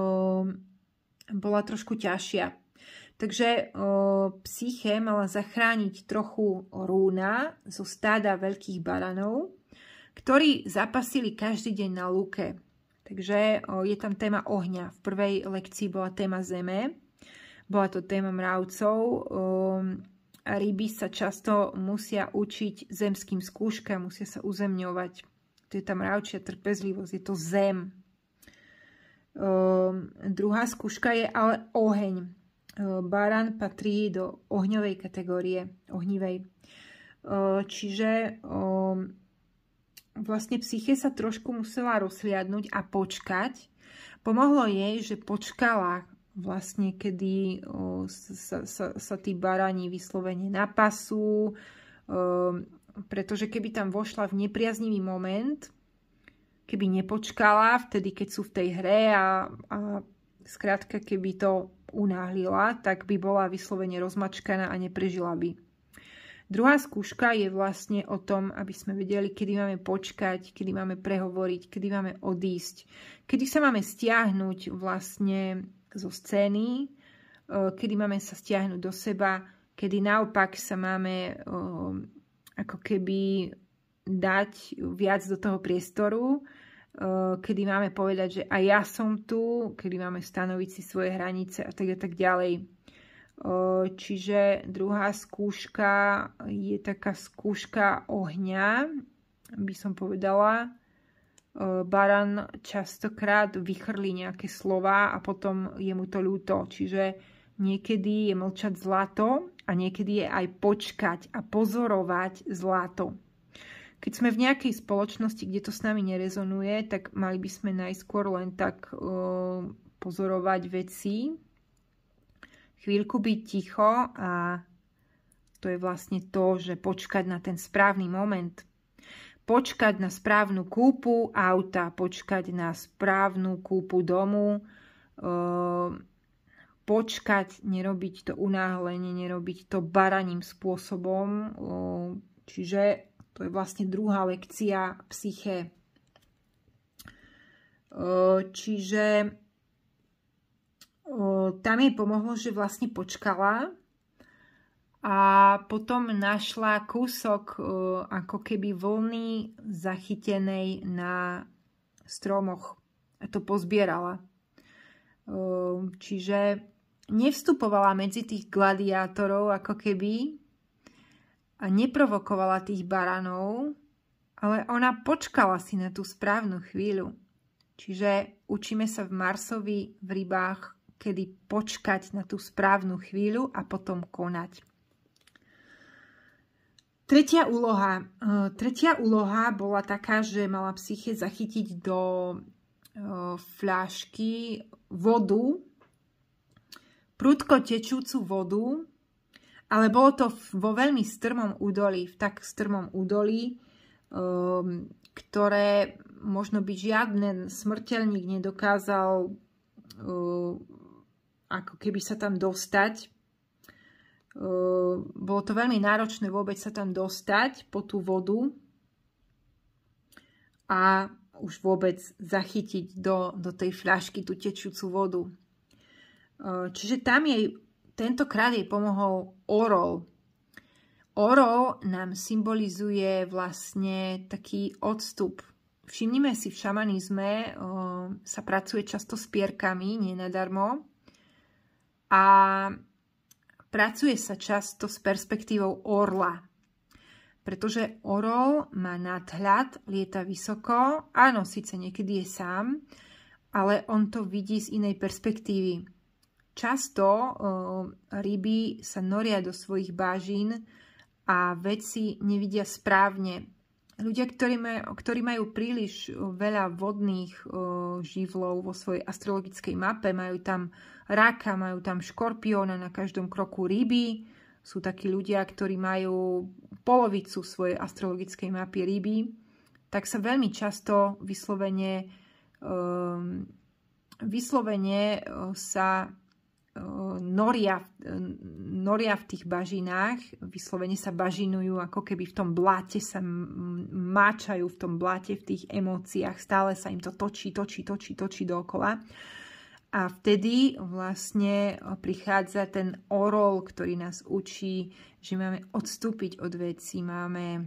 Speaker 1: bola trošku ťažšia. Takže o, e, psyche mala zachrániť trochu rúna zo stáda veľkých baranov ktorí zapasili každý deň na lúke. Takže je tam téma ohňa. V prvej lekcii bola téma zeme, bola to téma mravcov. Ehm, ryby sa často musia učiť zemským skúškam, musia sa uzemňovať. To je tam mravčia trpezlivosť, je to zem. Ehm, druhá skúška je ale oheň. Ehm, baran patrí do ohňovej kategórie, ohnivej. Čiže vlastne psyche sa trošku musela rozhliadnúť a počkať. Pomohlo jej, že počkala vlastne, kedy o, sa, sa, sa tí barani vyslovene napasú, o, pretože keby tam vošla v nepriaznivý moment, keby nepočkala vtedy, keď sú v tej hre a, a skrátka, keby to unáhlila, tak by bola vyslovene rozmačkaná a neprežila by. Druhá skúška je vlastne o tom, aby sme vedeli, kedy máme počkať, kedy máme prehovoriť, kedy máme odísť, kedy sa máme stiahnuť vlastne zo scény, e, kedy máme sa stiahnuť do seba, kedy naopak sa máme e, ako keby dať viac do toho priestoru, e, kedy máme povedať, že aj ja som tu, kedy máme stanoviť si svoje hranice a tak a tak ďalej. Čiže druhá skúška je taká skúška ohňa, by som povedala. Baran častokrát vychrli nejaké slova a potom je mu to ľúto. Čiže niekedy je mlčať zlato a niekedy je aj počkať a pozorovať zlato. Keď sme v nejakej spoločnosti, kde to s nami nerezonuje, tak mali by sme najskôr len tak pozorovať veci, chvíľku byť ticho a to je vlastne to, že počkať na ten správny moment. Počkať na správnu kúpu auta, počkať na správnu kúpu domu, e, počkať, nerobiť to unáhlenie, nerobiť to baraním spôsobom. E, čiže to je vlastne druhá lekcia psyché. E, čiže tam jej pomohlo, že vlastne počkala a potom našla kúsok ako keby vlny zachytenej na stromoch a to pozbierala. Čiže nevstupovala medzi tých gladiátorov ako keby a neprovokovala tých baranov, ale ona počkala si na tú správnu chvíľu. Čiže učíme sa v Marsovi v rybách kedy počkať na tú správnu chvíľu a potom konať. Tretia úloha. E, tretia úloha bola taká, že mala psyche zachytiť do e, fľašky vodu, prudko tečúcu vodu, ale bolo to vo veľmi strmom údolí, v tak strmom údolí, ehm, ktoré možno by žiadny smrteľník nedokázal ehm, ako keby sa tam dostať. E, bolo to veľmi náročné vôbec sa tam dostať po tú vodu a už vôbec zachytiť do, do tej fľašky tú tečúcu vodu. E, čiže tam jej, tentokrát jej pomohol orol. Orol nám symbolizuje vlastne taký odstup. Všimnime si, v šamanizme e, sa pracuje často s pierkami, nenadarmo a pracuje sa často s perspektívou orla, pretože orol má nadhľad, lieta vysoko, áno, síce niekedy je sám, ale on to vidí z inej perspektívy. Často e, ryby sa noria do svojich bažín a vedci nevidia správne. Ľudia, ktorí, maj, ktorí majú príliš veľa vodných živlov vo svojej astrologickej mape, majú tam raka, majú tam škorpióna, na každom kroku ryby. Sú takí ľudia, ktorí majú polovicu svojej astrologickej mapy ryby, tak sa veľmi často vyslovene, um, vyslovene e, sa noria, noria v tých bažinách, vyslovene sa bažinujú, ako keby v tom bláte sa máčajú, v tom bláte, v tých emóciách, stále sa im to točí, točí, točí, točí dokola. A vtedy vlastne prichádza ten orol, ktorý nás učí, že máme odstúpiť od veci, máme,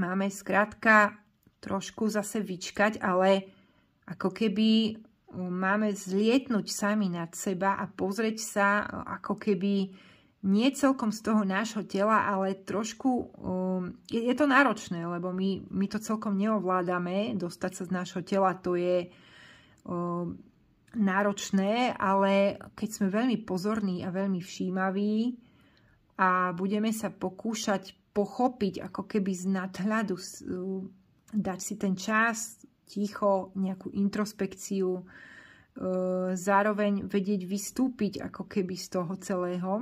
Speaker 1: máme skrátka trošku zase vyčkať, ale ako keby máme zlietnúť sami nad seba a pozrieť sa e, ako keby nie celkom z toho nášho tela, ale trošku um, je, je to náročné, lebo my, my to celkom neovládame, dostať sa z nášho tela to je um, náročné, ale keď sme veľmi pozorní a veľmi všímaví a budeme sa pokúšať pochopiť ako keby z nadhľadu, dať si ten čas ticho, nejakú introspekciu, e, zároveň vedieť vystúpiť ako keby z toho celého,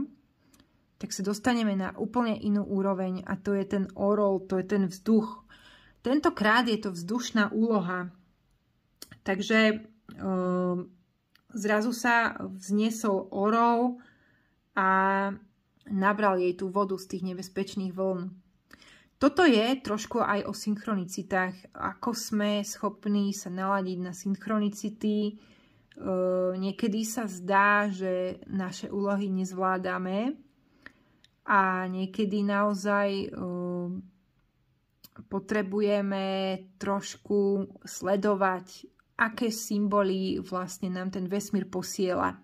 Speaker 1: tak sa dostaneme na úplne inú úroveň a to je ten orol, to je ten vzduch. Tentokrát je to vzdušná úloha. Takže e, zrazu sa vzniesol orol a nabral jej tú vodu z tých nebezpečných vln. Toto je trošku aj o synchronicitách, ako sme schopní sa naladiť na synchronicity. E, niekedy sa zdá, že naše úlohy nezvládame a niekedy naozaj e, potrebujeme trošku sledovať, aké symboly vlastne nám ten vesmír posiela.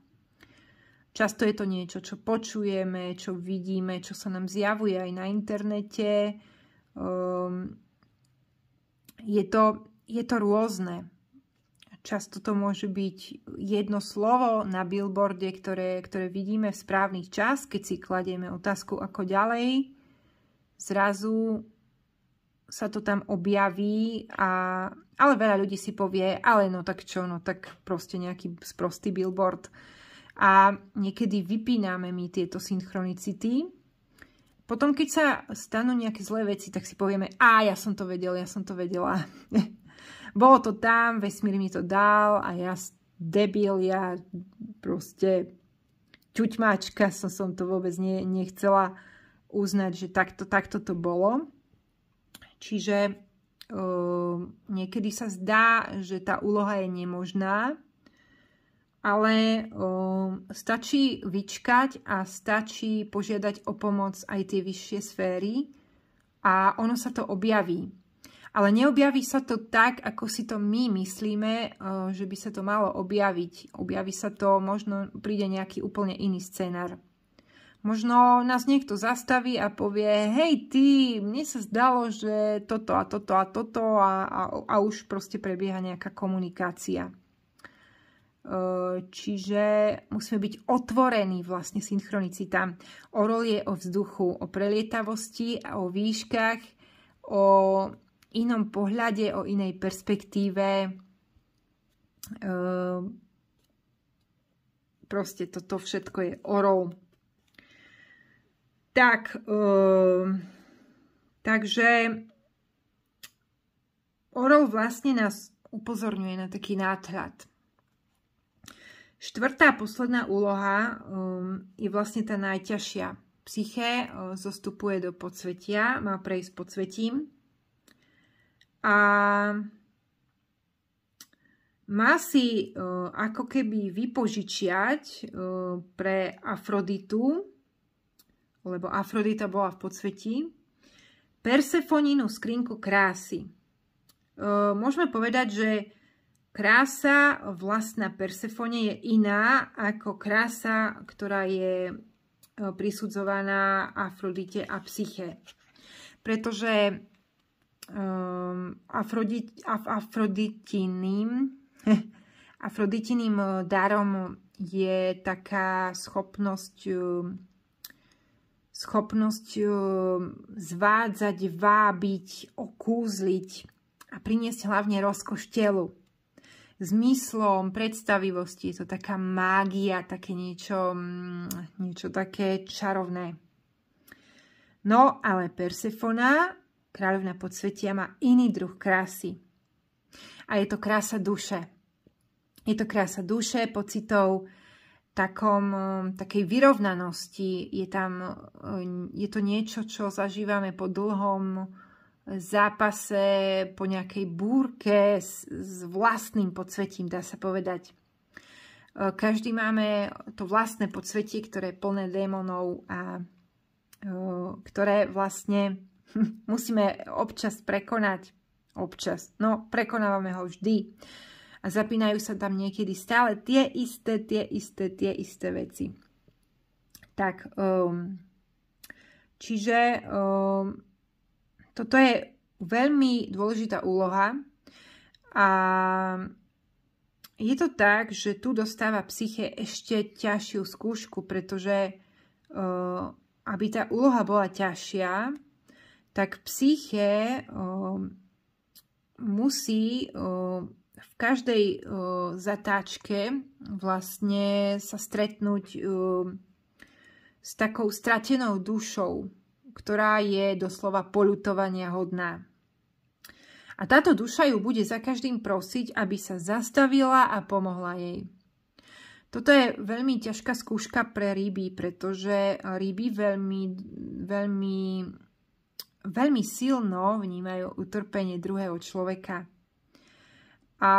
Speaker 1: Často je to niečo, čo počujeme, čo vidíme, čo sa nám zjavuje aj na internete Um, je, to, je to rôzne. Často to môže byť jedno slovo na billboarde, ktoré, ktoré vidíme v správny čas, keď si kladieme otázku ako ďalej. Zrazu sa to tam objaví, a, ale veľa ľudí si povie, ale no tak čo, no tak proste nejaký sprostý billboard. A niekedy vypíname my tieto synchronicity, potom, keď sa stanú nejaké zlé veci, tak si povieme, a ja som to vedel, ja som to vedela. Bolo to tam, vesmír mi to dal a ja debil, ja proste ťuťmačka, som, som to vôbec ne, nechcela uznať, že takto, takto to bolo. Čiže uh, niekedy sa zdá, že tá úloha je nemožná, ale o, um, stačí vyčkať a stačí požiadať o pomoc aj tie vyššie sféry a ono sa to objaví. Ale neobjaví sa to tak, ako si to my myslíme, o, uh, že by sa to malo objaviť. Objaví sa to, možno príde nejaký úplne iný scénar. Možno nás niekto zastaví a povie, hej ty, mne sa zdalo, že toto a toto a toto a, a, a už proste prebieha nejaká komunikácia. Čiže musíme byť otvorení vlastne synchronicitám. Orol je o vzduchu, o prelietavosti a o výškach, o inom pohľade, o inej perspektíve. Proste toto všetko je orol. Tak, takže orol vlastne nás upozorňuje na taký náhľad Štvrtá posledná úloha um, je vlastne tá najťažšia. Psyché um, zostupuje do podsvetia, má prejsť svetím a má si uh, ako keby vypožičiať uh, pre Afroditu, lebo Afrodita bola v podsvetí, Persefoninu skrinku krásy. Uh, môžeme povedať, že krása vlastná Persefone je iná ako krása, ktorá je e, prisudzovaná Afrodite a Psyche. Pretože um, Afrodit, af, Afroditiným, Afroditiným e, darom je taká schopnosť e, schopnosť zvádzať, vábiť, okúzliť a priniesť hlavne rozkoš telu zmyslom, predstavivosti. Je to taká mágia, také niečo, mm, niečo také čarovné. No, ale Persefona, kráľovna podsvetia, má iný druh krásy. A je to krása duše. Je to krása duše, pocitov, takom, mm, takej vyrovnanosti. Je, tam, mm, je to niečo, čo zažívame po dlhom zápase, po nejakej búrke s, s vlastným podsvetím, dá sa povedať. E, každý máme to vlastné podsvetie, ktoré je plné démonov a e, ktoré vlastne musíme občas prekonať. Občas. No, prekonávame ho vždy. A zapínajú sa tam niekedy stále tie isté, tie isté, tie isté veci. Tak, um, čiže um, toto je veľmi dôležitá úloha a je to tak, že tu dostáva psyche ešte ťažšiu skúšku, pretože uh, aby tá úloha bola ťažšia, tak psyche uh, musí uh, v každej zatáčke vlastne sa stretnúť s takou stratenou dušou ktorá je doslova polutovania hodná. A táto duša ju bude za každým prosiť, aby sa zastavila a pomohla jej. Toto je veľmi ťažká skúška pre ryby, pretože ryby veľmi, veľmi, veľmi silno vnímajú utrpenie druhého človeka. A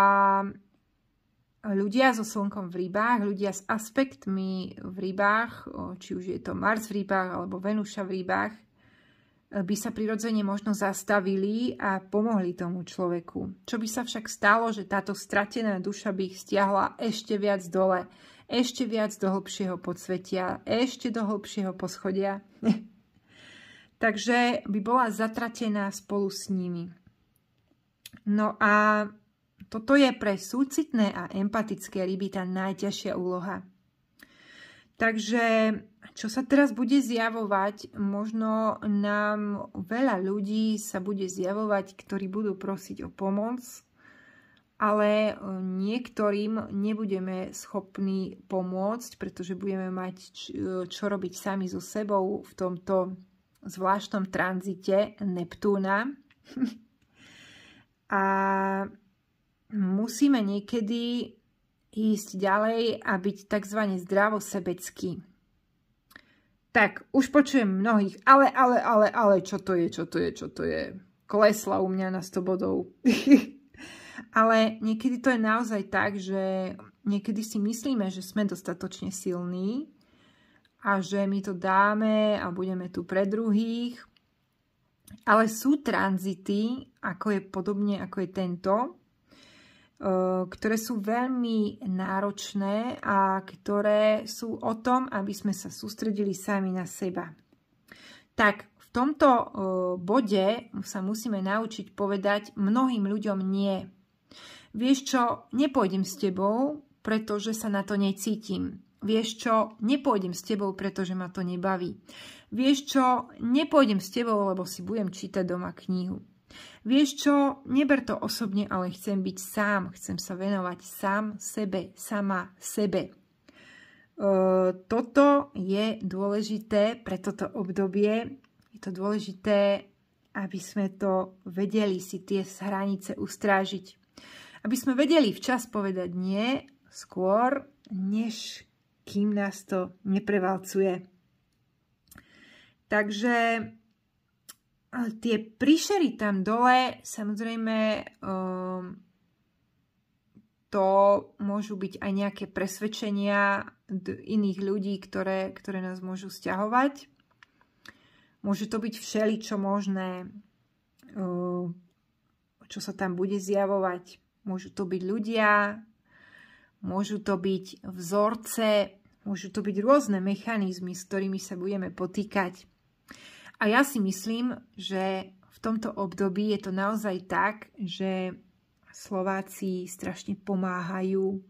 Speaker 1: ľudia so slnkom v rybách, ľudia s aspektmi v rybách, či už je to Mars v rybách alebo Venúša v rybách, by sa prirodzene možno zastavili a pomohli tomu človeku. Čo by sa však stalo, že táto stratená duša by ich stiahla ešte viac dole, ešte viac do hlbšieho podsvetia, ešte do hlbšieho poschodia. Takže by bola zatratená spolu s nimi. No a toto je pre súcitné a empatické ryby tá najťažšia úloha. Takže čo sa teraz bude zjavovať, možno nám veľa ľudí sa bude zjavovať, ktorí budú prosiť o pomoc, ale e, niektorým nebudeme schopní pomôcť, pretože budeme mať e, čo robiť sami so sebou v tomto zvláštnom tranzite Neptúna. A musíme niekedy ísť ďalej a byť tzv. zdravosebecký tak už počujem mnohých, ale, ale, ale, ale, čo to je, čo to je, čo to je. Klesla u mňa na 100 bodov. ale niekedy to je naozaj tak, že niekedy si myslíme, že sme dostatočne silní a že my to dáme a budeme tu pre druhých. Ale sú tranzity, ako je podobne ako je tento, E, ktoré sú veľmi náročné a ktoré sú o tom, aby sme sa sústredili sami na seba. Tak v tomto e, bode sa musíme naučiť povedať mnohým ľuďom nie. Vieš čo, nepôjdem s tebou, pretože sa na to necítim. Vieš čo, nepôjdem s tebou, pretože ma to nebaví. Vieš čo, nepôjdem s tebou, lebo si budem čítať doma knihu. Vieš čo, neber to osobne, ale chcem byť sám, chcem sa venovať sám sebe, sama sebe. E, toto je dôležité pre toto obdobie. Je to dôležité, aby sme to vedeli si tie hranice ustrážiť. Aby sme vedeli včas povedať nie, skôr, než kým nás to neprevalcuje. Takže tie príšery tam dole, samozrejme, um, to môžu byť aj nejaké presvedčenia iných ľudí, ktoré, ktoré nás môžu stiahovať. Môže to byť všeličo možné, um, čo sa tam bude zjavovať. Môžu to byť ľudia, môžu to byť vzorce, môžu to byť rôzne mechanizmy, s ktorými sa budeme potýkať a ja si myslím, že v tomto období je to naozaj tak, že Slováci strašne pomáhajú.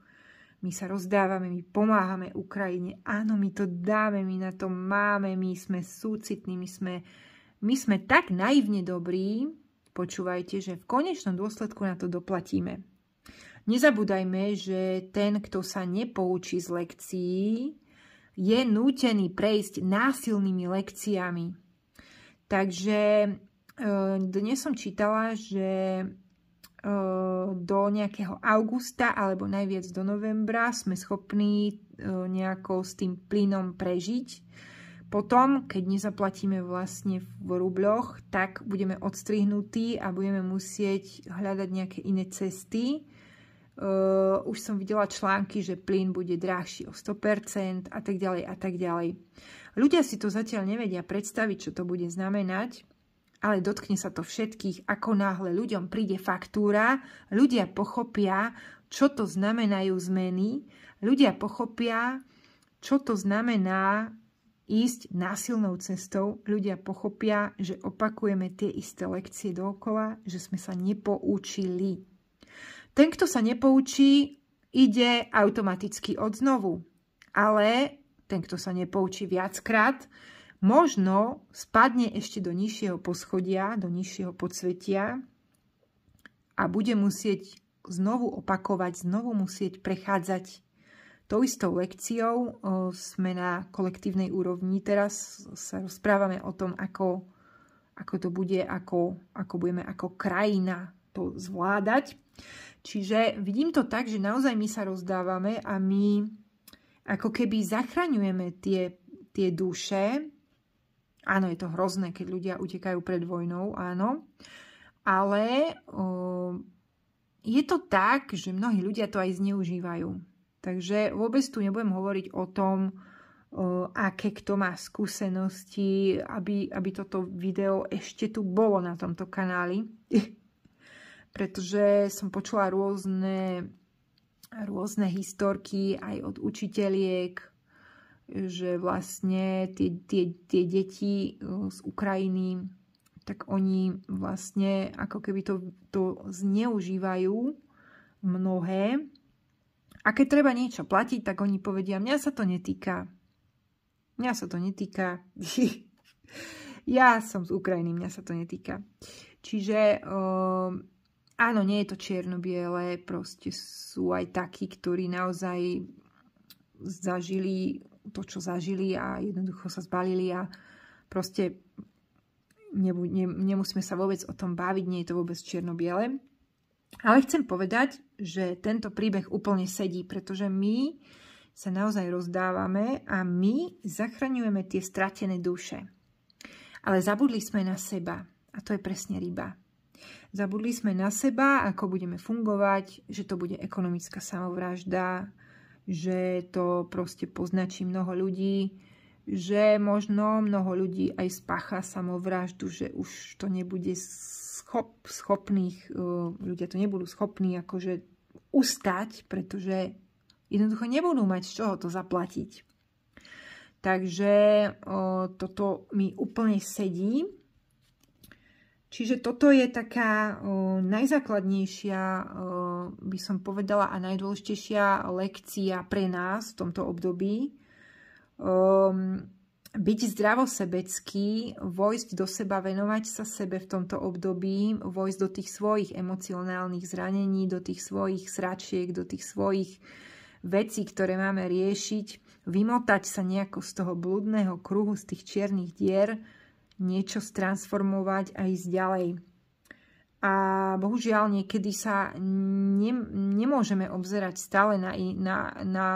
Speaker 1: My sa rozdávame, my pomáhame Ukrajine. Áno, my to dáme, my na to máme, my sme súcitní, my sme, my sme tak naivne dobrí, počúvajte, že v konečnom dôsledku na to doplatíme. Nezabúdajme, že ten, kto sa nepoučí z lekcií, je nútený prejsť násilnými lekciami. Takže e, dnes som čítala, že e, do nejakého augusta alebo najviac do novembra sme schopní e, nejako s tým plynom prežiť. Potom, keď nezaplatíme vlastne v rubloch, tak budeme odstrihnutí a budeme musieť hľadať nejaké iné cesty. Uh, už som videla články, že plyn bude drahší o 100% a tak ďalej a tak ďalej. Ľudia si to zatiaľ nevedia predstaviť, čo to bude znamenať, ale dotkne sa to všetkých, ako náhle ľuďom príde faktúra, ľudia pochopia, čo to znamenajú zmeny, ľudia pochopia, čo to znamená ísť násilnou cestou, ľudia pochopia, že opakujeme tie isté lekcie dookola, že sme sa nepoučili. Ten, kto sa nepoučí, ide automaticky od znovu. Ale ten, kto sa nepoučí viackrát, možno spadne ešte do nižšieho poschodia, do nižšieho podsvetia a bude musieť znovu opakovať, znovu musieť prechádzať tou istou lekciou. Sme na kolektívnej úrovni, teraz sa rozprávame o tom, ako, ako to bude, ako, ako budeme ako krajina to zvládať. Čiže vidím to tak, že naozaj my sa rozdávame a my ako keby zachraňujeme tie, tie duše. Áno, je to hrozné, keď ľudia utekajú pred vojnou, áno. Ale o, je to tak, že mnohí ľudia to aj zneužívajú. Takže vôbec tu nebudem hovoriť o tom, O, aké kto má skúsenosti, aby, aby toto video ešte tu bolo na tomto kanáli. Pretože som počula rôzne rôzne historky aj od učiteľiek, že vlastne tie, tie, tie deti e, z Ukrajiny, tak oni vlastne ako keby to, to zneužívajú mnohé. A keď treba niečo platiť, tak oni povedia, mňa sa to netýka. Mňa sa to netýka. ja som z Ukrajiny, mňa sa to netýka. Čiže... E, áno, nie je to čierno-biele, proste sú aj takí, ktorí naozaj zažili to, čo zažili a jednoducho sa zbalili a proste nebu, ne, nemusíme sa vôbec o tom baviť, nie je to vôbec čierno-biele. Ale chcem povedať, že tento príbeh úplne sedí, pretože my sa naozaj rozdávame a my zachraňujeme tie stratené duše. Ale zabudli sme na seba a to je presne ryba. Zabudli sme na seba, ako budeme fungovať, že to bude ekonomická samovražda, že to proste poznačí mnoho ľudí, že možno mnoho ľudí aj spacha samovraždu, že už to nebude schop, schopných, e, ľudia to nebudú schopní akože ustať, pretože jednoducho nebudú mať z čoho to zaplatiť. Takže o, e, toto mi úplne sedí Čiže toto je taká o, najzákladnejšia, o, by som povedala, a najdôležitejšia lekcia pre nás v tomto období. O, ehm, byť zdravosebecký, vojsť do seba, venovať sa sebe v tomto období, vojsť do tých svojich emocionálnych zranení, do tých svojich sračiek, do tých svojich vecí, ktoré máme riešiť, vymotať sa nejako z toho blúdneho kruhu, z tých čiernych dier, niečo stransformovať a ísť ďalej. A bohužiaľ niekedy sa ne, nemôžeme obzerať stále na, na, na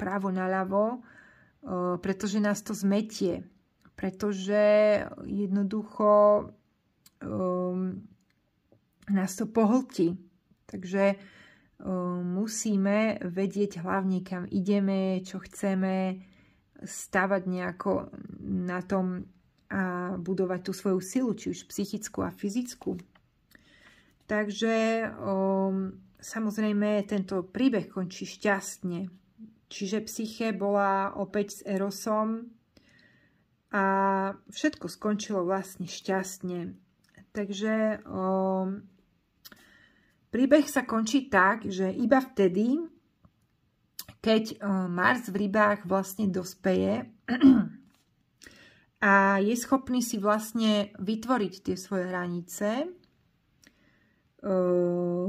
Speaker 1: právo ľavo, e, pretože nás to zmetie. Pretože jednoducho um, nás to pohltí. Takže um, musíme vedieť hlavne, kam ideme, čo chceme, stavať nejako na tom a budovať tú svoju silu, či už psychickú a fyzickú. Takže o, um, samozrejme tento príbeh končí šťastne. Čiže psyche bola opäť s Erosom a všetko skončilo vlastne šťastne. Takže o, um, príbeh sa končí tak, že iba vtedy, keď um, Mars v rybách vlastne dospeje a je schopný si vlastne vytvoriť tie svoje hranice eh,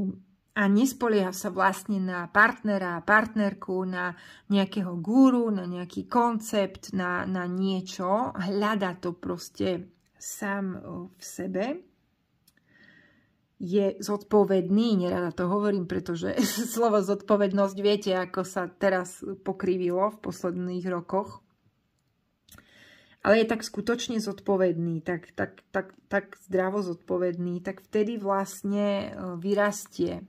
Speaker 1: a nespolieha sa vlastne na partnera, partnerku, na nejakého guru, na nejaký koncept, na, na niečo. Hľada to proste sám eh, v sebe. Je zodpovedný, nerada to hovorím, pretože slovo zodpovednosť, viete, ako sa teraz pokrivilo v posledných rokoch ale je tak skutočne zodpovedný, tak, tak, tak, tak zdravo zodpovedný, tak vtedy vlastne e, vyrastie.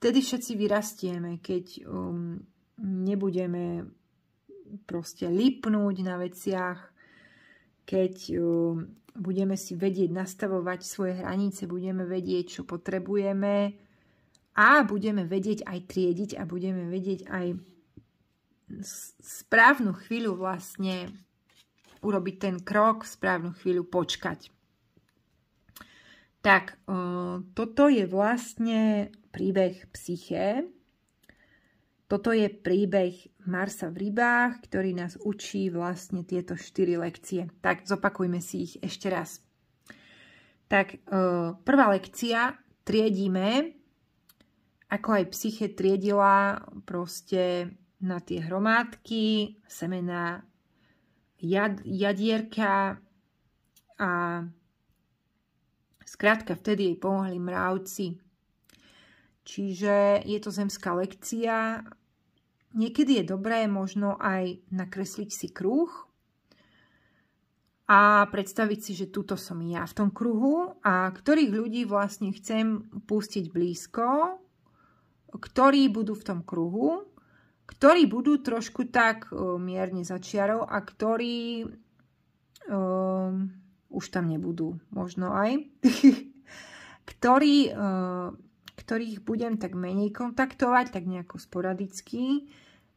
Speaker 1: Vtedy všetci vyrastieme, keď um, nebudeme proste lipnúť na veciach, keď um, budeme si vedieť nastavovať svoje hranice, budeme vedieť, čo potrebujeme a budeme vedieť aj triediť a budeme vedieť aj správnu chvíľu vlastne urobiť ten krok, v správnu chvíľu počkať. Tak, e, toto je vlastne príbeh psyché. Toto je príbeh Marsa v rybách, ktorý nás učí vlastne tieto štyri lekcie. Tak, zopakujme si ich ešte raz. Tak, e, prvá lekcia, triedíme, ako aj psyche triedila proste na tie hromádky, semená jad, jadierka a skrátka vtedy jej pomohli mravci. Čiže je to zemská lekcia. Niekedy je dobré možno aj nakresliť si kruh a predstaviť si, že tuto som ja v tom kruhu a ktorých ľudí vlastne chcem pustiť blízko, ktorí budú v tom kruhu ktorí budú trošku tak uh, mierne začiarov a ktorí uh, už tam nebudú možno aj, ktorí, uh, ktorých budem tak menej kontaktovať, tak nejako sporadicky,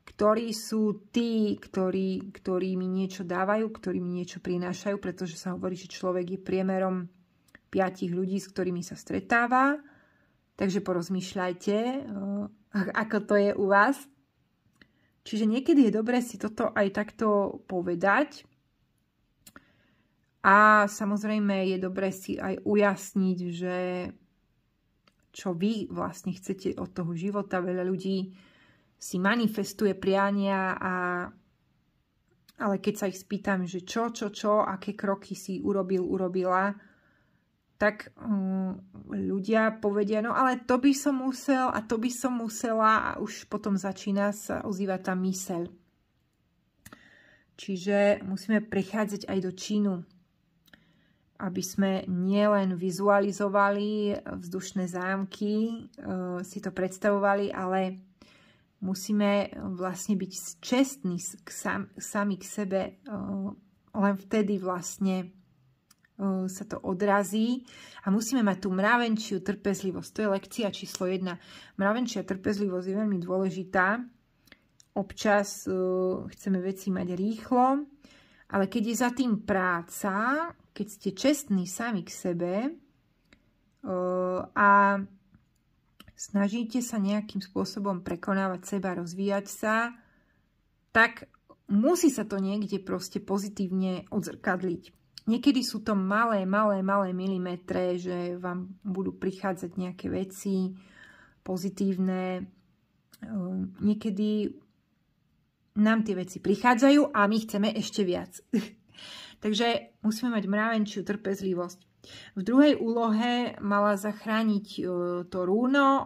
Speaker 1: ktorí sú tí, ktorí, ktorí mi niečo dávajú, ktorí mi niečo prinášajú, pretože sa hovorí, že človek je priemerom piatich ľudí, s ktorými sa stretáva. Takže porozmýšľajte, ako to je u vás. Čiže niekedy je dobré si toto aj takto povedať. A samozrejme je dobré si aj ujasniť, že čo vy vlastne chcete od toho života. Veľa ľudí si manifestuje priania a ale keď sa ich spýtam, že čo, čo, čo, aké kroky si urobil, urobila, tak um, ľudia povedia, no ale to by som musel a to by som musela a už potom začína sa ozývať tá myseľ. Čiže musíme prechádzať aj do činu, aby sme nielen vizualizovali vzdušné zámky, e, si to predstavovali, ale musíme vlastne byť čestní k sami k sebe. E, len vtedy vlastne sa to odrazí a musíme mať tú mravenčiu trpezlivosť. To je lekcia číslo jedna. Mravenčia trpezlivosť je veľmi dôležitá. Občas chceme veci mať rýchlo, ale keď je za tým práca, keď ste čestní sami k sebe a snažíte sa nejakým spôsobom prekonávať seba, rozvíjať sa, tak musí sa to niekde proste pozitívne odzrkadliť Niekedy sú to malé, malé, malé milimetre, že vám budú prichádzať nejaké veci pozitívne. Ehm, niekedy nám tie veci prichádzajú a my chceme ešte viac. Takže musíme mať mravenčiu trpezlivosť. V druhej úlohe mala zachrániť e, to rúno, ehm,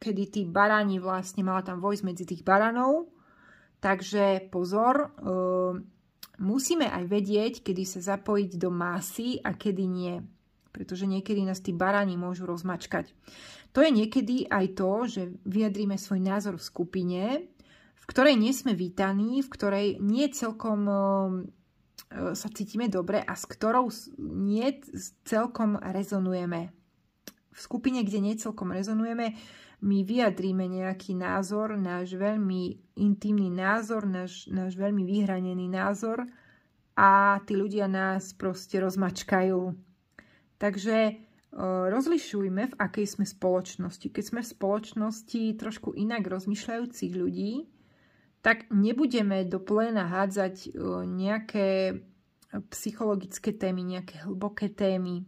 Speaker 1: kedy tí barani vlastne, mala tam vojsť medzi tých baranov. Takže pozor, ehm, musíme aj vedieť, kedy sa zapojiť do masy a kedy nie. Pretože niekedy nás tí barani môžu rozmačkať. To je niekedy aj to, že vyjadríme svoj názor v skupine, v ktorej nie sme vítaní, v ktorej nie celkom eh, sa cítime dobre a s ktorou nie celkom rezonujeme. V skupine, kde nie celkom rezonujeme, my vyjadríme nejaký názor, náš veľmi intimný názor, náš, náš veľmi vyhranený názor a tí ľudia nás proste rozmačkajú. Takže e, rozlišujme, v akej sme spoločnosti. Keď sme v spoločnosti trošku inak rozmýšľajúcich ľudí, tak nebudeme do pléna hádzať e, nejaké psychologické témy, nejaké hlboké témy.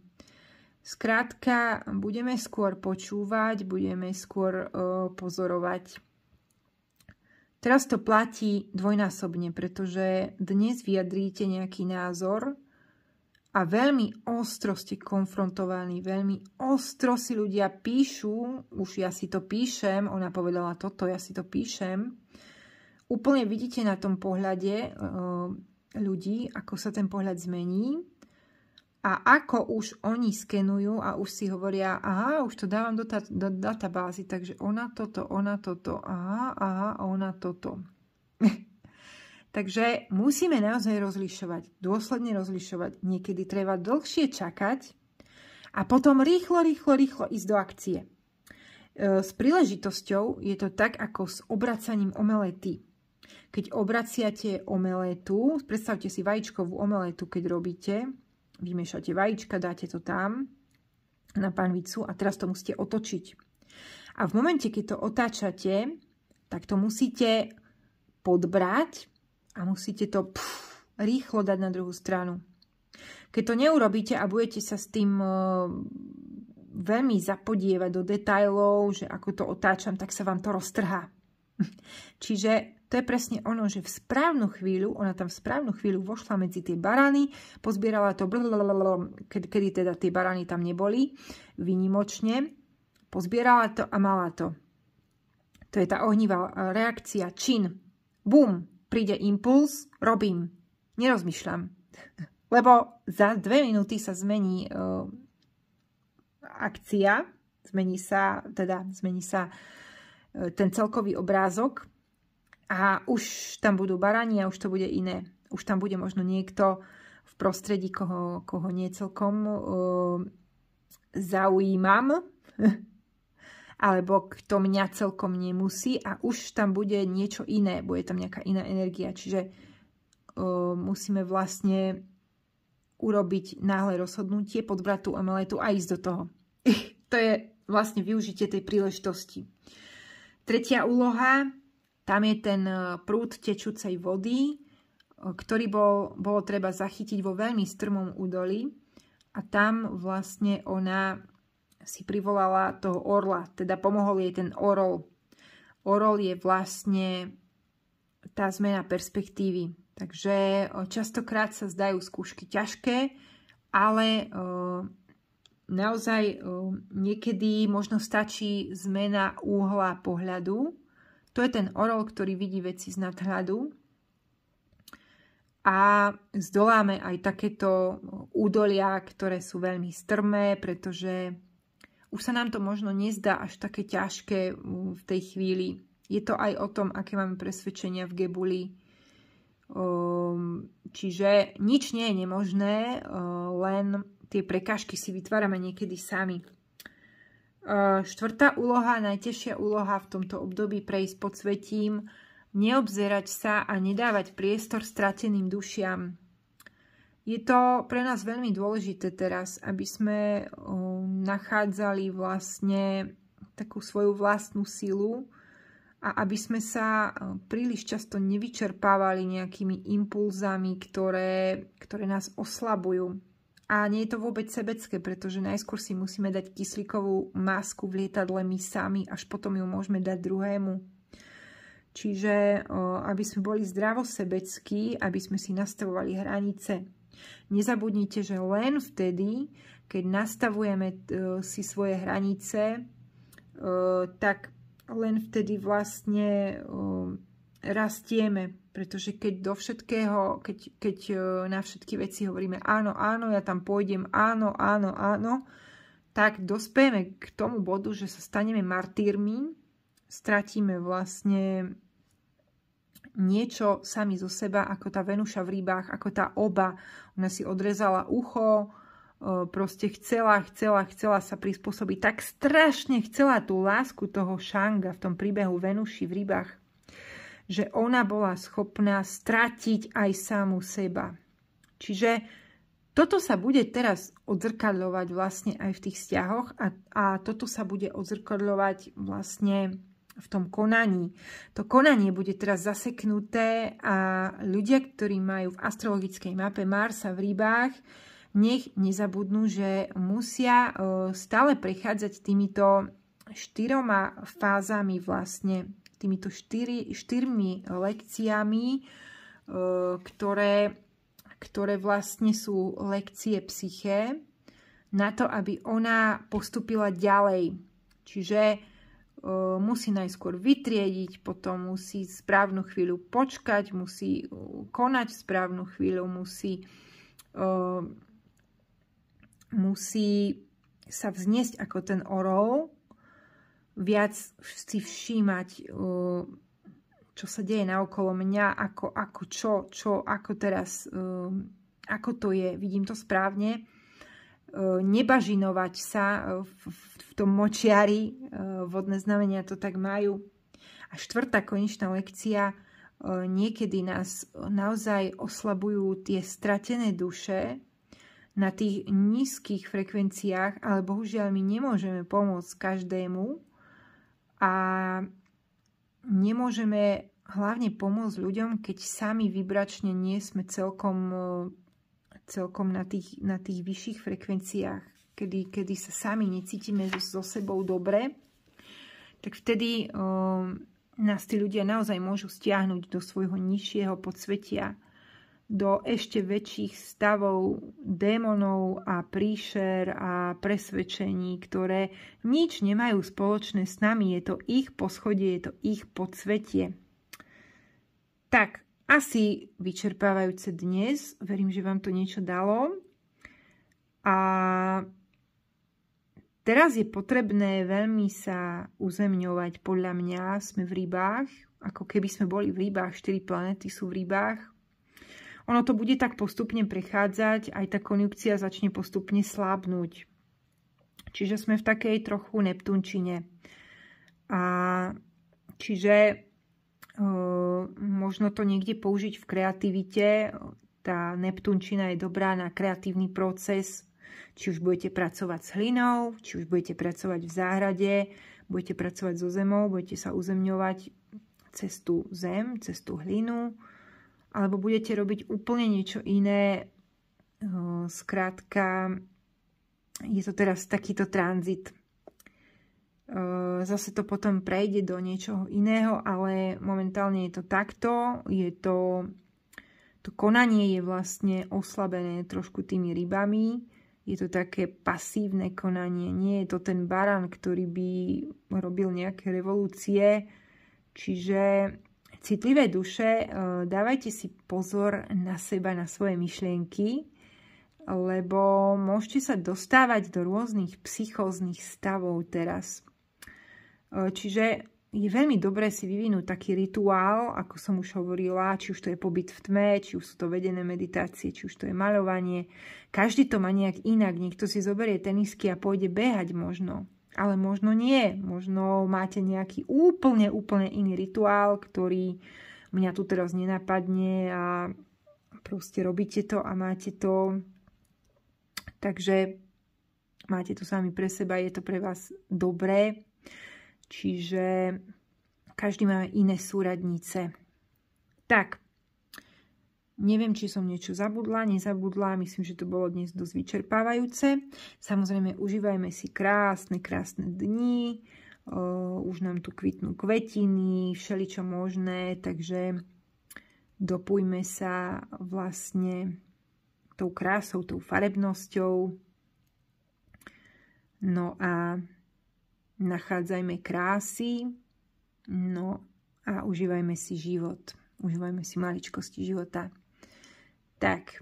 Speaker 1: Skrátka, budeme skôr počúvať, budeme skôr uh, pozorovať. Teraz to platí dvojnásobne, pretože dnes vyjadríte nejaký názor a veľmi ostro ste konfrontovaní, veľmi ostro si ľudia píšu, už ja si to píšem, ona povedala toto, ja si to píšem. Úplne vidíte na tom pohľade uh, ľudí, ako sa ten pohľad zmení a ako už oni skenujú a už si hovoria, aha, už to dávam do, ta, do databázy, takže ona toto, ona toto, aha, aha, ona toto. takže musíme naozaj rozlišovať, dôsledne rozlišovať. Niekedy treba dlhšie čakať a potom rýchlo, rýchlo, rýchlo ísť do akcie. E, s príležitosťou je to tak ako s obracaním omelety. Keď obraciate omeletu, predstavte si vajíčkovú omeletu, keď robíte, vymiešate vajíčka, dáte to tam na panvicu a teraz to musíte otočiť. A v momente, keď to otáčate, tak to musíte podbrať a musíte to pf, rýchlo dať na druhú stranu. Keď to neurobíte a budete sa s tým e, veľmi zapodievať do detajlov, že ako to otáčam, tak sa vám to roztrhá. Čiže to je presne ono, že v správnu chvíľu, ona tam v správnu chvíľu vošla medzi tie barany, pozbierala to, kedy, kedy teda tie barany tam neboli, vynimočne, pozbierala to a mala to. To je tá ohnivá e, reakcia, čin. Bum, príde impuls, robím. Nerozmýšľam. Lebo za dve minúty sa zmení uh, akcia, zmení sa, teda zmení sa uh, ten celkový obrázok a už tam budú barani a už to bude iné. Už tam bude možno niekto v prostredí, koho, koho nie celkom uh, zaujímam, alebo kto mňa celkom nemusí a už tam bude niečo iné, bude tam nejaká iná energia. Čiže uh, musíme vlastne urobiť náhle rozhodnutie, podbrať tú omeletu a ísť do toho. to je vlastne využitie tej príležitosti. Tretia úloha tam je ten e, prúd tečúcej vody, e, ktorý bol, bolo treba zachytiť vo veľmi strmom údolí a tam vlastne ona si privolala toho orla, teda pomohol jej ten orol. Orol je vlastne tá zmena perspektívy. Takže e, častokrát sa zdajú skúšky ťažké, ale naozaj niekedy možno stačí zmena úhla pohľadu to je ten orol, ktorý vidí veci z nadhľadu a zdoláme aj takéto údolia, ktoré sú veľmi strmé, pretože už sa nám to možno nezdá až také ťažké v tej chvíli. Je to aj o tom, aké máme presvedčenia v gebuli. Ehm, čiže nič nie je nemožné, ehm, len tie prekážky si vytvárame niekedy sami. E, štvrtá úloha, najtežšia úloha v tomto období prejsť pod svetím, neobzerať sa a nedávať priestor strateným dušiam. Je to pre nás veľmi dôležité teraz, aby sme nachádzali vlastne takú svoju vlastnú silu a aby sme sa príliš často nevyčerpávali nejakými impulzami, ktoré, ktoré nás oslabujú. A nie je to vôbec sebecké, pretože najskôr si musíme dať kyslíkovú masku v lietadle my sami, až potom ju môžeme dať druhému. Čiže, aby sme boli zdravo sebeckí, aby sme si nastavovali hranice. Nezabudnite, že len vtedy, keď nastavujeme e, si svoje hranice, e, tak len vtedy vlastne rastieme. Pretože keď do všetkého, keď, keď e, na všetky veci hovoríme áno, áno, ja tam pôjdem, áno, áno, áno, tak dospejeme k tomu bodu, že sa staneme martýrmi, stratíme vlastne niečo sami zo seba, ako tá Venuša v rýbách, ako tá oba. Ona si odrezala ucho, e, proste chcela, chcela, chcela sa prispôsobiť. Tak strašne chcela tú lásku toho šanga v tom príbehu Venuši v rybách že ona bola schopná stratiť aj samu seba. Čiže toto sa bude teraz odzrkadľovať vlastne aj v tých vzťahoch a, a toto sa bude odzrkadľovať vlastne v tom konaní. To konanie bude teraz zaseknuté a ľudia, ktorí majú v astrologickej mape Marsa v rýbách, nech nezabudnú, že musia e, stále prechádzať týmito štyroma fázami vlastne týmito štyri, štyrmi lekciami, e, ktoré, ktoré vlastne sú lekcie psyché, na to, aby ona postupila ďalej. Čiže e, musí najskôr vytriediť, potom musí správnu chvíľu počkať, musí e, konať správnu chvíľu, musí, musí sa vzniesť ako ten orol viac si všímať, eh, čo sa deje na okolo mňa, ako, ako čo, čo, ako teraz, eh, ako to je, vidím to správne. Eh, nebažinovať sa v, v tom močiari, vodné znamenia to tak majú. A štvrtá konečná lekcia, niekedy nás naozaj oslabujú tie stratené duše, na tých nízkych frekvenciách, ale bohužiaľ my nemôžeme pomôcť každému, a nemôžeme hlavne pomôcť ľuďom, keď sami vibračne nie sme celkom, celkom na, tých, na tých vyšších frekvenciách, kedy, kedy sa sami necítime so sebou dobre, tak vtedy um, nás tí ľudia naozaj môžu stiahnuť do svojho nižšieho podsvetia do ešte väčších stavov démonov a príšer a presvedčení, ktoré nič nemajú spoločné s nami. Je to ich poschodie, je to ich podsvetie. Tak, asi vyčerpávajúce dnes. Verím, že vám to niečo dalo. A teraz je potrebné veľmi sa uzemňovať. Podľa mňa sme v rybách, ako keby sme boli v rybách, štyri planety sú v rybách, ono to bude tak postupne prechádzať, aj tá konjunkcia začne postupne slábnuť. Čiže sme v takej trochu Neptunčine. A čiže e, možno to niekde použiť v kreativite. Tá Neptunčina je dobrá na kreatívny proces, či už budete pracovať s hlinou, či už budete pracovať v záhrade, budete pracovať so zemou, budete sa uzemňovať cestu zem, cestu hlinu alebo budete robiť úplne niečo iné. Zkrátka eh, je to teraz takýto tranzit. Eh, zase to potom prejde do niečoho iného, ale momentálne je to takto. Je to, to konanie je vlastne oslabené trošku tými rybami. Je to také pasívne konanie. Nie je to ten baran, ktorý by robil nejaké revolúcie. Čiže Citlivé duše, e, dávajte si pozor na seba, na svoje myšlienky, lebo môžete sa dostávať do rôznych psychóznych stavov teraz. E, čiže je veľmi dobré si vyvinúť taký rituál, ako som už hovorila, či už to je pobyt v tme, či už sú to vedené meditácie, či už to je maľovanie. Každý to má nejak inak. Niekto si zoberie tenisky a pôjde behať možno ale možno nie. Možno máte nejaký úplne, úplne iný rituál, ktorý mňa tu teraz nenapadne a proste robíte to a máte to. Takže máte to sami pre seba, je to pre vás dobré. Čiže každý má iné súradnice. Tak, Neviem, či som niečo zabudla, nezabudla, myslím, že to bolo dnes dosť vyčerpávajúce. Samozrejme, užívajme si krásne, krásne dni, už nám tu kvitnú kvetiny, všeličo možné, takže dopujme sa vlastne tou krásou, tou farebnosťou. No a nachádzajme krásy, no a užívajme si život. Užívajme si maličkosti života. Tak.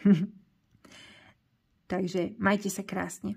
Speaker 1: Takže majte sa krásne.